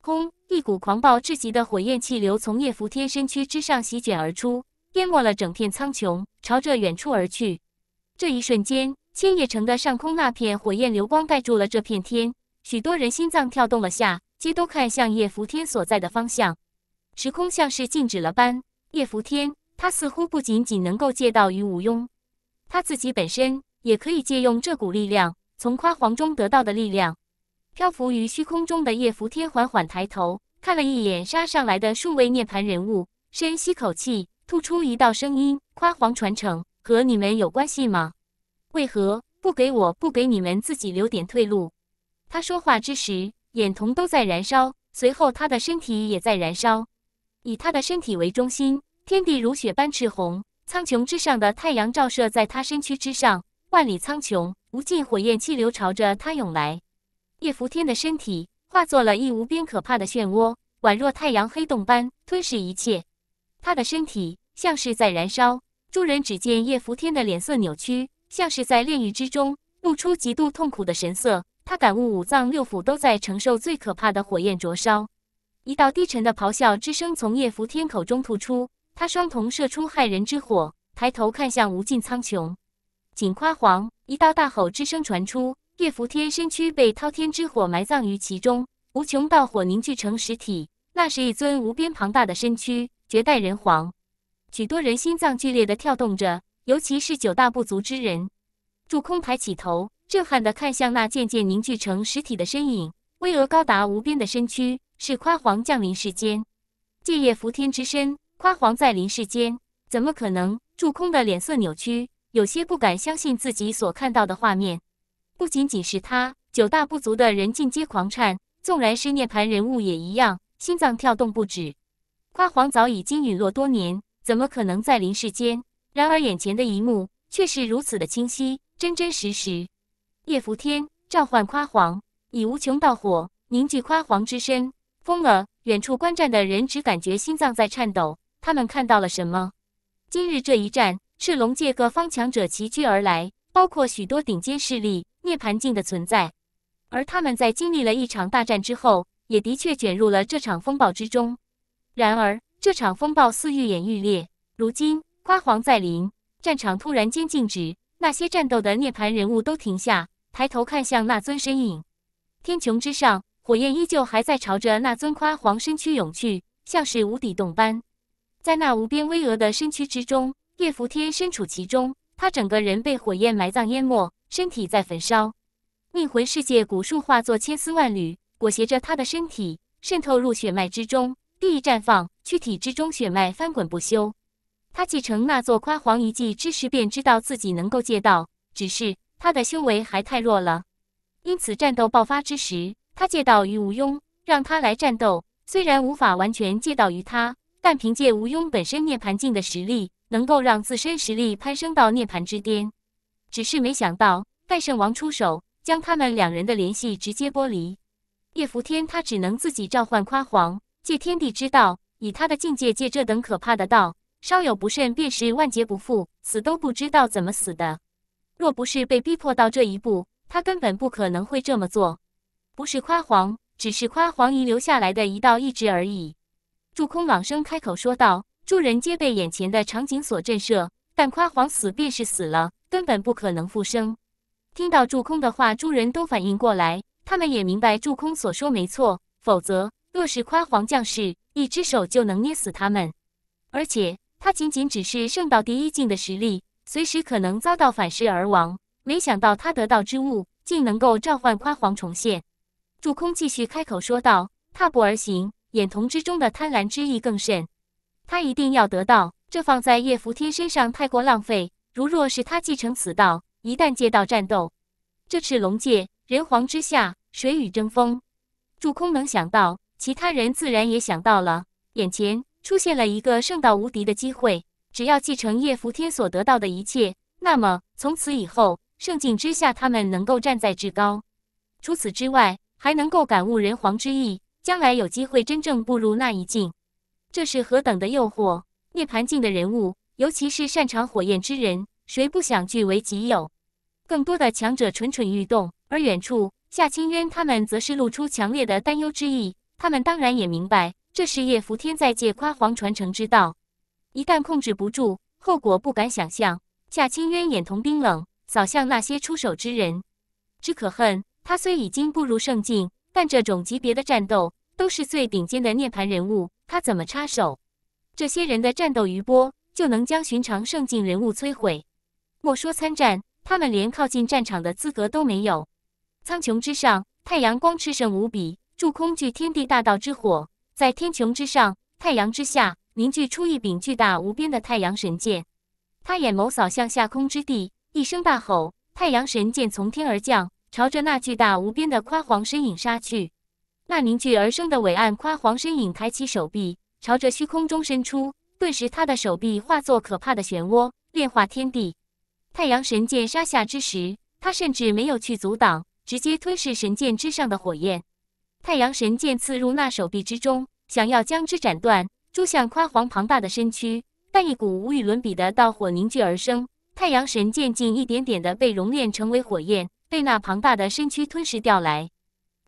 轰！一股狂暴至极的火焰气流从叶拂天身躯之上席卷而出，淹没了整片苍穹，朝着远处而去。这一瞬间，千叶城的上空那片火焰流光盖住了这片天，许多人心脏跳动了下，皆都看向叶拂天所在的方向。时空像是静止了般，叶拂天，他似乎不仅仅能够借到于无庸，他自己本身也可以借用这股力量，从夸黄中得到的力量。漂浮于虚空中的叶拂天缓缓抬头看了一眼杀上来的数位涅盘人物，深吸口气，吐出一道声音：“夸黄传承和你们有关系吗？为何不给我不给你们自己留点退路？”他说话之时，眼瞳都在燃烧，随后他的身体也在燃烧。以他的身体为中心，天地如雪般赤红，苍穹之上的太阳照射在他身躯之上，万里苍穹，无尽火焰气流朝着他涌来。叶拂天的身体化作了一无边可怕的漩涡，宛若太阳黑洞般吞噬一切。他的身体像是在燃烧，众人只见叶拂天的脸色扭曲，像是在炼狱之中，露出极度痛苦的神色。他感悟五脏六腑都在承受最可怕的火焰灼烧。一道低沉的咆哮之声从叶福天口中吐出，他双瞳射出骇人之火，抬头看向无尽苍穹。仅夸皇一道大吼之声传出，叶福天身躯被滔天之火埋葬于其中，无穷道火凝聚成实体，那是一尊无边庞大的身躯，绝代人皇。许多人心脏剧烈的跳动着，尤其是九大部族之人。祝空抬起头，震撼的看向那渐渐凝聚成实体的身影，巍峨高达无边的身躯。是夸皇降临世间，借叶拂天之身，夸皇在临世间，怎么可能？祝空的脸色扭曲，有些不敢相信自己所看到的画面。不仅仅是他，九大部族的人尽皆狂颤，纵然是涅槃人物也一样，心脏跳动不止。夸皇早已经陨落多年，怎么可能在临世间？然而眼前的一幕却是如此的清晰，真真实实。叶拂天召唤夸皇，以无穷道火凝聚夸皇之身。疯了！远处观战的人只感觉心脏在颤抖。他们看到了什么？今日这一战，赤龙界各方强者齐聚而来，包括许多顶尖势力、涅槃境的存在。而他们在经历了一场大战之后，也的确卷入了这场风暴之中。然而，这场风暴似愈演愈烈。如今，花黄在临，战场突然间静止，那些战斗的涅槃人物都停下，抬头看向那尊身影。天穹之上。火焰依旧还在朝着那尊夸皇身躯涌去，像是无底洞般，在那无边巍峨的身躯之中，叶伏天身处其中，他整个人被火焰埋葬淹没，身体在焚烧，命魂世界古树化作千丝万缕，裹挟着他的身体渗透入血脉之中，地一绽放，躯体之中血脉翻滚不休。他继承那座夸皇遗迹之时，便知道自己能够借到，只是他的修为还太弱了，因此战斗爆发之时。他借道于吴庸，让他来战斗。虽然无法完全借道于他，但凭借吴庸本身涅槃境的实力，能够让自身实力攀升到涅槃之巅。只是没想到，拜圣王出手，将他们两人的联系直接剥离。叶伏天，他只能自己召唤夸皇，借天地之道，以他的境界借这等可怕的道，稍有不慎便是万劫不复，死都不知道怎么死的。若不是被逼迫到这一步，他根本不可能会这么做。不是夸黄，只是夸黄遗留下来的一道意志而已。祝空朗声开口说道：“诸人皆被眼前的场景所震慑，但夸黄死便是死了，根本不可能复生。”听到祝空的话，诸人都反应过来，他们也明白祝空所说没错。否则，若是夸黄降世，一只手就能捏死他们。而且，他仅仅只是圣道第一境的实力，随时可能遭到反噬而亡。没想到他得到之物，竟能够召唤夸黄重现。祝空继续开口说道：“踏步而行，眼瞳之中的贪婪之意更甚。他一定要得到这，放在叶扶天身上太过浪费。如若是他继承此道，一旦借道战斗，这赤龙界人皇之下，谁与争锋？”祝空能想到，其他人自然也想到了。眼前出现了一个圣道无敌的机会，只要继承叶扶天所得到的一切，那么从此以后，圣境之下，他们能够站在至高。除此之外，还能够感悟人皇之意，将来有机会真正步入那一境，这是何等的诱惑！涅槃境的人物，尤其是擅长火焰之人，谁不想据为己有？更多的强者蠢蠢欲动，而远处夏清渊他们则是露出强烈的担忧之意。他们当然也明白，这是叶福天在借夸皇传承之道，一旦控制不住，后果不敢想象。夏清渊眼瞳冰冷，扫向那些出手之人，只可恨。他虽已经步入圣境，但这种级别的战斗都是最顶尖的涅槃人物，他怎么插手？这些人的战斗余波就能将寻常圣境人物摧毁，莫说参战，他们连靠近战场的资格都没有。苍穹之上，太阳光炽盛无比，铸空聚天地大道之火，在天穹之上，太阳之下，凝聚出一柄巨大无边的太阳神剑。他眼眸扫向下空之地，一声大吼，太阳神剑从天而降。朝着那巨大无边的夸黄身影杀去，那凝聚而生的伟岸夸黄身影抬起手臂，朝着虚空中伸出。顿时，他的手臂化作可怕的漩涡，炼化天地。太阳神剑杀下之时，他甚至没有去阻挡，直接吞噬神剑之上的火焰。太阳神剑刺入那手臂之中，想要将之斩断，诛向夸黄庞大的身躯，但一股无与伦比的道火凝聚而生，太阳神剑竟一点点的被熔炼成为火焰。被那庞大的身躯吞噬掉来，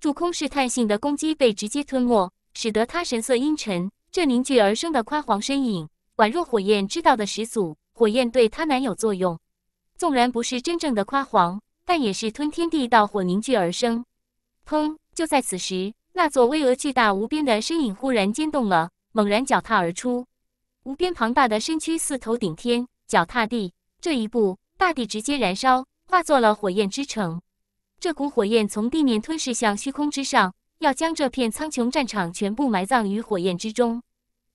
主空试探性的攻击被直接吞没，使得他神色阴沉。这凝聚而生的夸黄身影，宛若火焰知道的始祖，火焰对他难有作用。纵然不是真正的夸黄，但也是吞天地道火凝聚而生。砰！就在此时，那座巍峨巨大无边的身影忽然间动了，猛然脚踏而出，无边庞大的身躯似头顶天，脚踏地。这一步，大地直接燃烧。化作了火焰之城，这股火焰从地面吞噬向虚空之上，要将这片苍穹战场全部埋葬于火焰之中。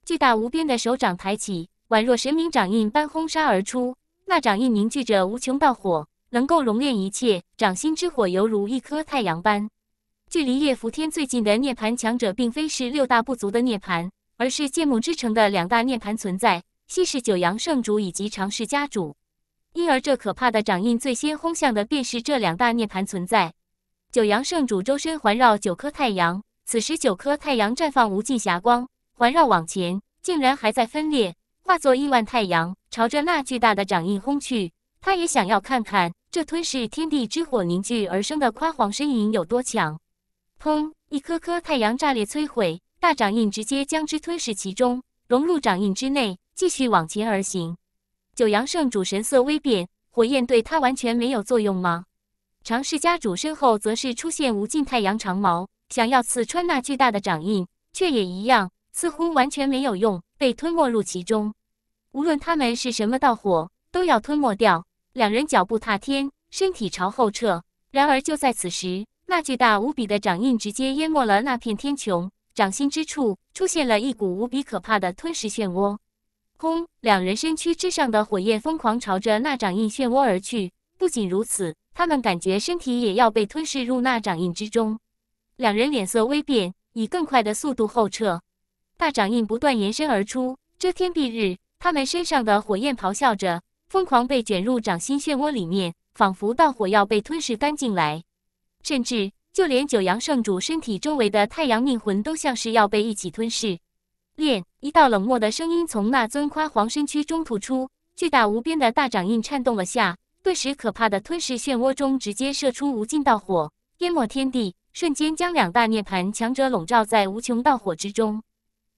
巨大无边的手掌抬起，宛若神明掌印般轰杀而出。那掌印凝聚着无穷道火，能够熔炼一切。掌心之火犹如一颗太阳般。距离叶拂天最近的涅槃强者，并非是六大部族的涅槃，而是剑木之城的两大涅槃存在，西是九阳圣主以及长氏家主。因而，这可怕的掌印最先轰向的便是这两大涅槃存在。九阳圣主周身环绕九颗太阳，此时九颗太阳绽放无尽霞光，环绕往前，竟然还在分裂，化作亿万太阳，朝着那巨大的掌印轰去。他也想要看看这吞噬天地之火凝聚而生的夸皇身影有多强。砰！一颗颗太阳炸裂摧毁，大掌印直接将之吞噬其中，融入掌印之内，继续往前而行。九阳圣主神色微变，火焰对他完全没有作用吗？常氏家主身后则是出现无尽太阳长矛，想要刺穿那巨大的掌印，却也一样，似乎完全没有用，被吞没入其中。无论他们是什么道火，都要吞没掉。两人脚步踏天，身体朝后撤。然而就在此时，那巨大无比的掌印直接淹没了那片天穹，掌心之处出现了一股无比可怕的吞噬漩涡。轰！两人身躯之上的火焰疯狂朝着那掌印漩涡而去。不仅如此，他们感觉身体也要被吞噬入那掌印之中。两人脸色微变，以更快的速度后撤。大掌印不断延伸而出，遮天蔽日。他们身上的火焰咆哮着，疯狂被卷入掌心漩涡里面，仿佛到火要被吞噬干净来。甚至，就连九阳圣主身体周围的太阳命魂都像是要被一起吞噬。炼一道冷漠的声音从那尊夸皇身躯中吐出，巨大无边的大掌印颤动了下，顿时可怕的吞噬漩涡中直接射出无尽道火，淹没天地，瞬间将两大涅槃强者笼罩在无穷道火之中。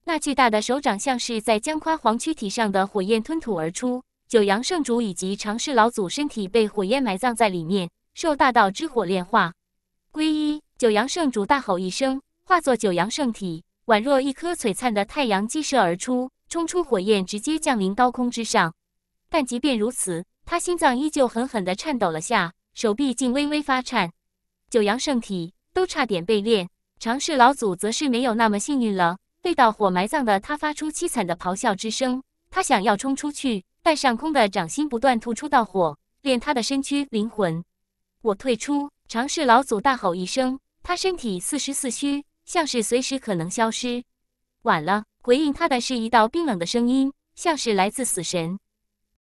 那巨大的手掌像是在将夸皇躯体上的火焰吞吐而出，九阳圣主以及长世老祖身体被火焰埋葬在里面，受大道之火炼化。皈依九阳圣主大吼一声，化作九阳圣体。宛若一颗璀璨的太阳激射而出，冲出火焰，直接降临高空之上。但即便如此，他心脏依旧狠狠地颤抖了下，手臂竟微微发颤。九阳圣体都差点被炼，常氏老祖则是没有那么幸运了，被道火埋葬的他发出凄惨的咆哮之声。他想要冲出去，但上空的掌心不断吐出道火，炼他的身躯、灵魂。我退出！常氏老祖大吼一声，他身体四十四虚。像是随时可能消失，晚了。回应他的是一道冰冷的声音，像是来自死神。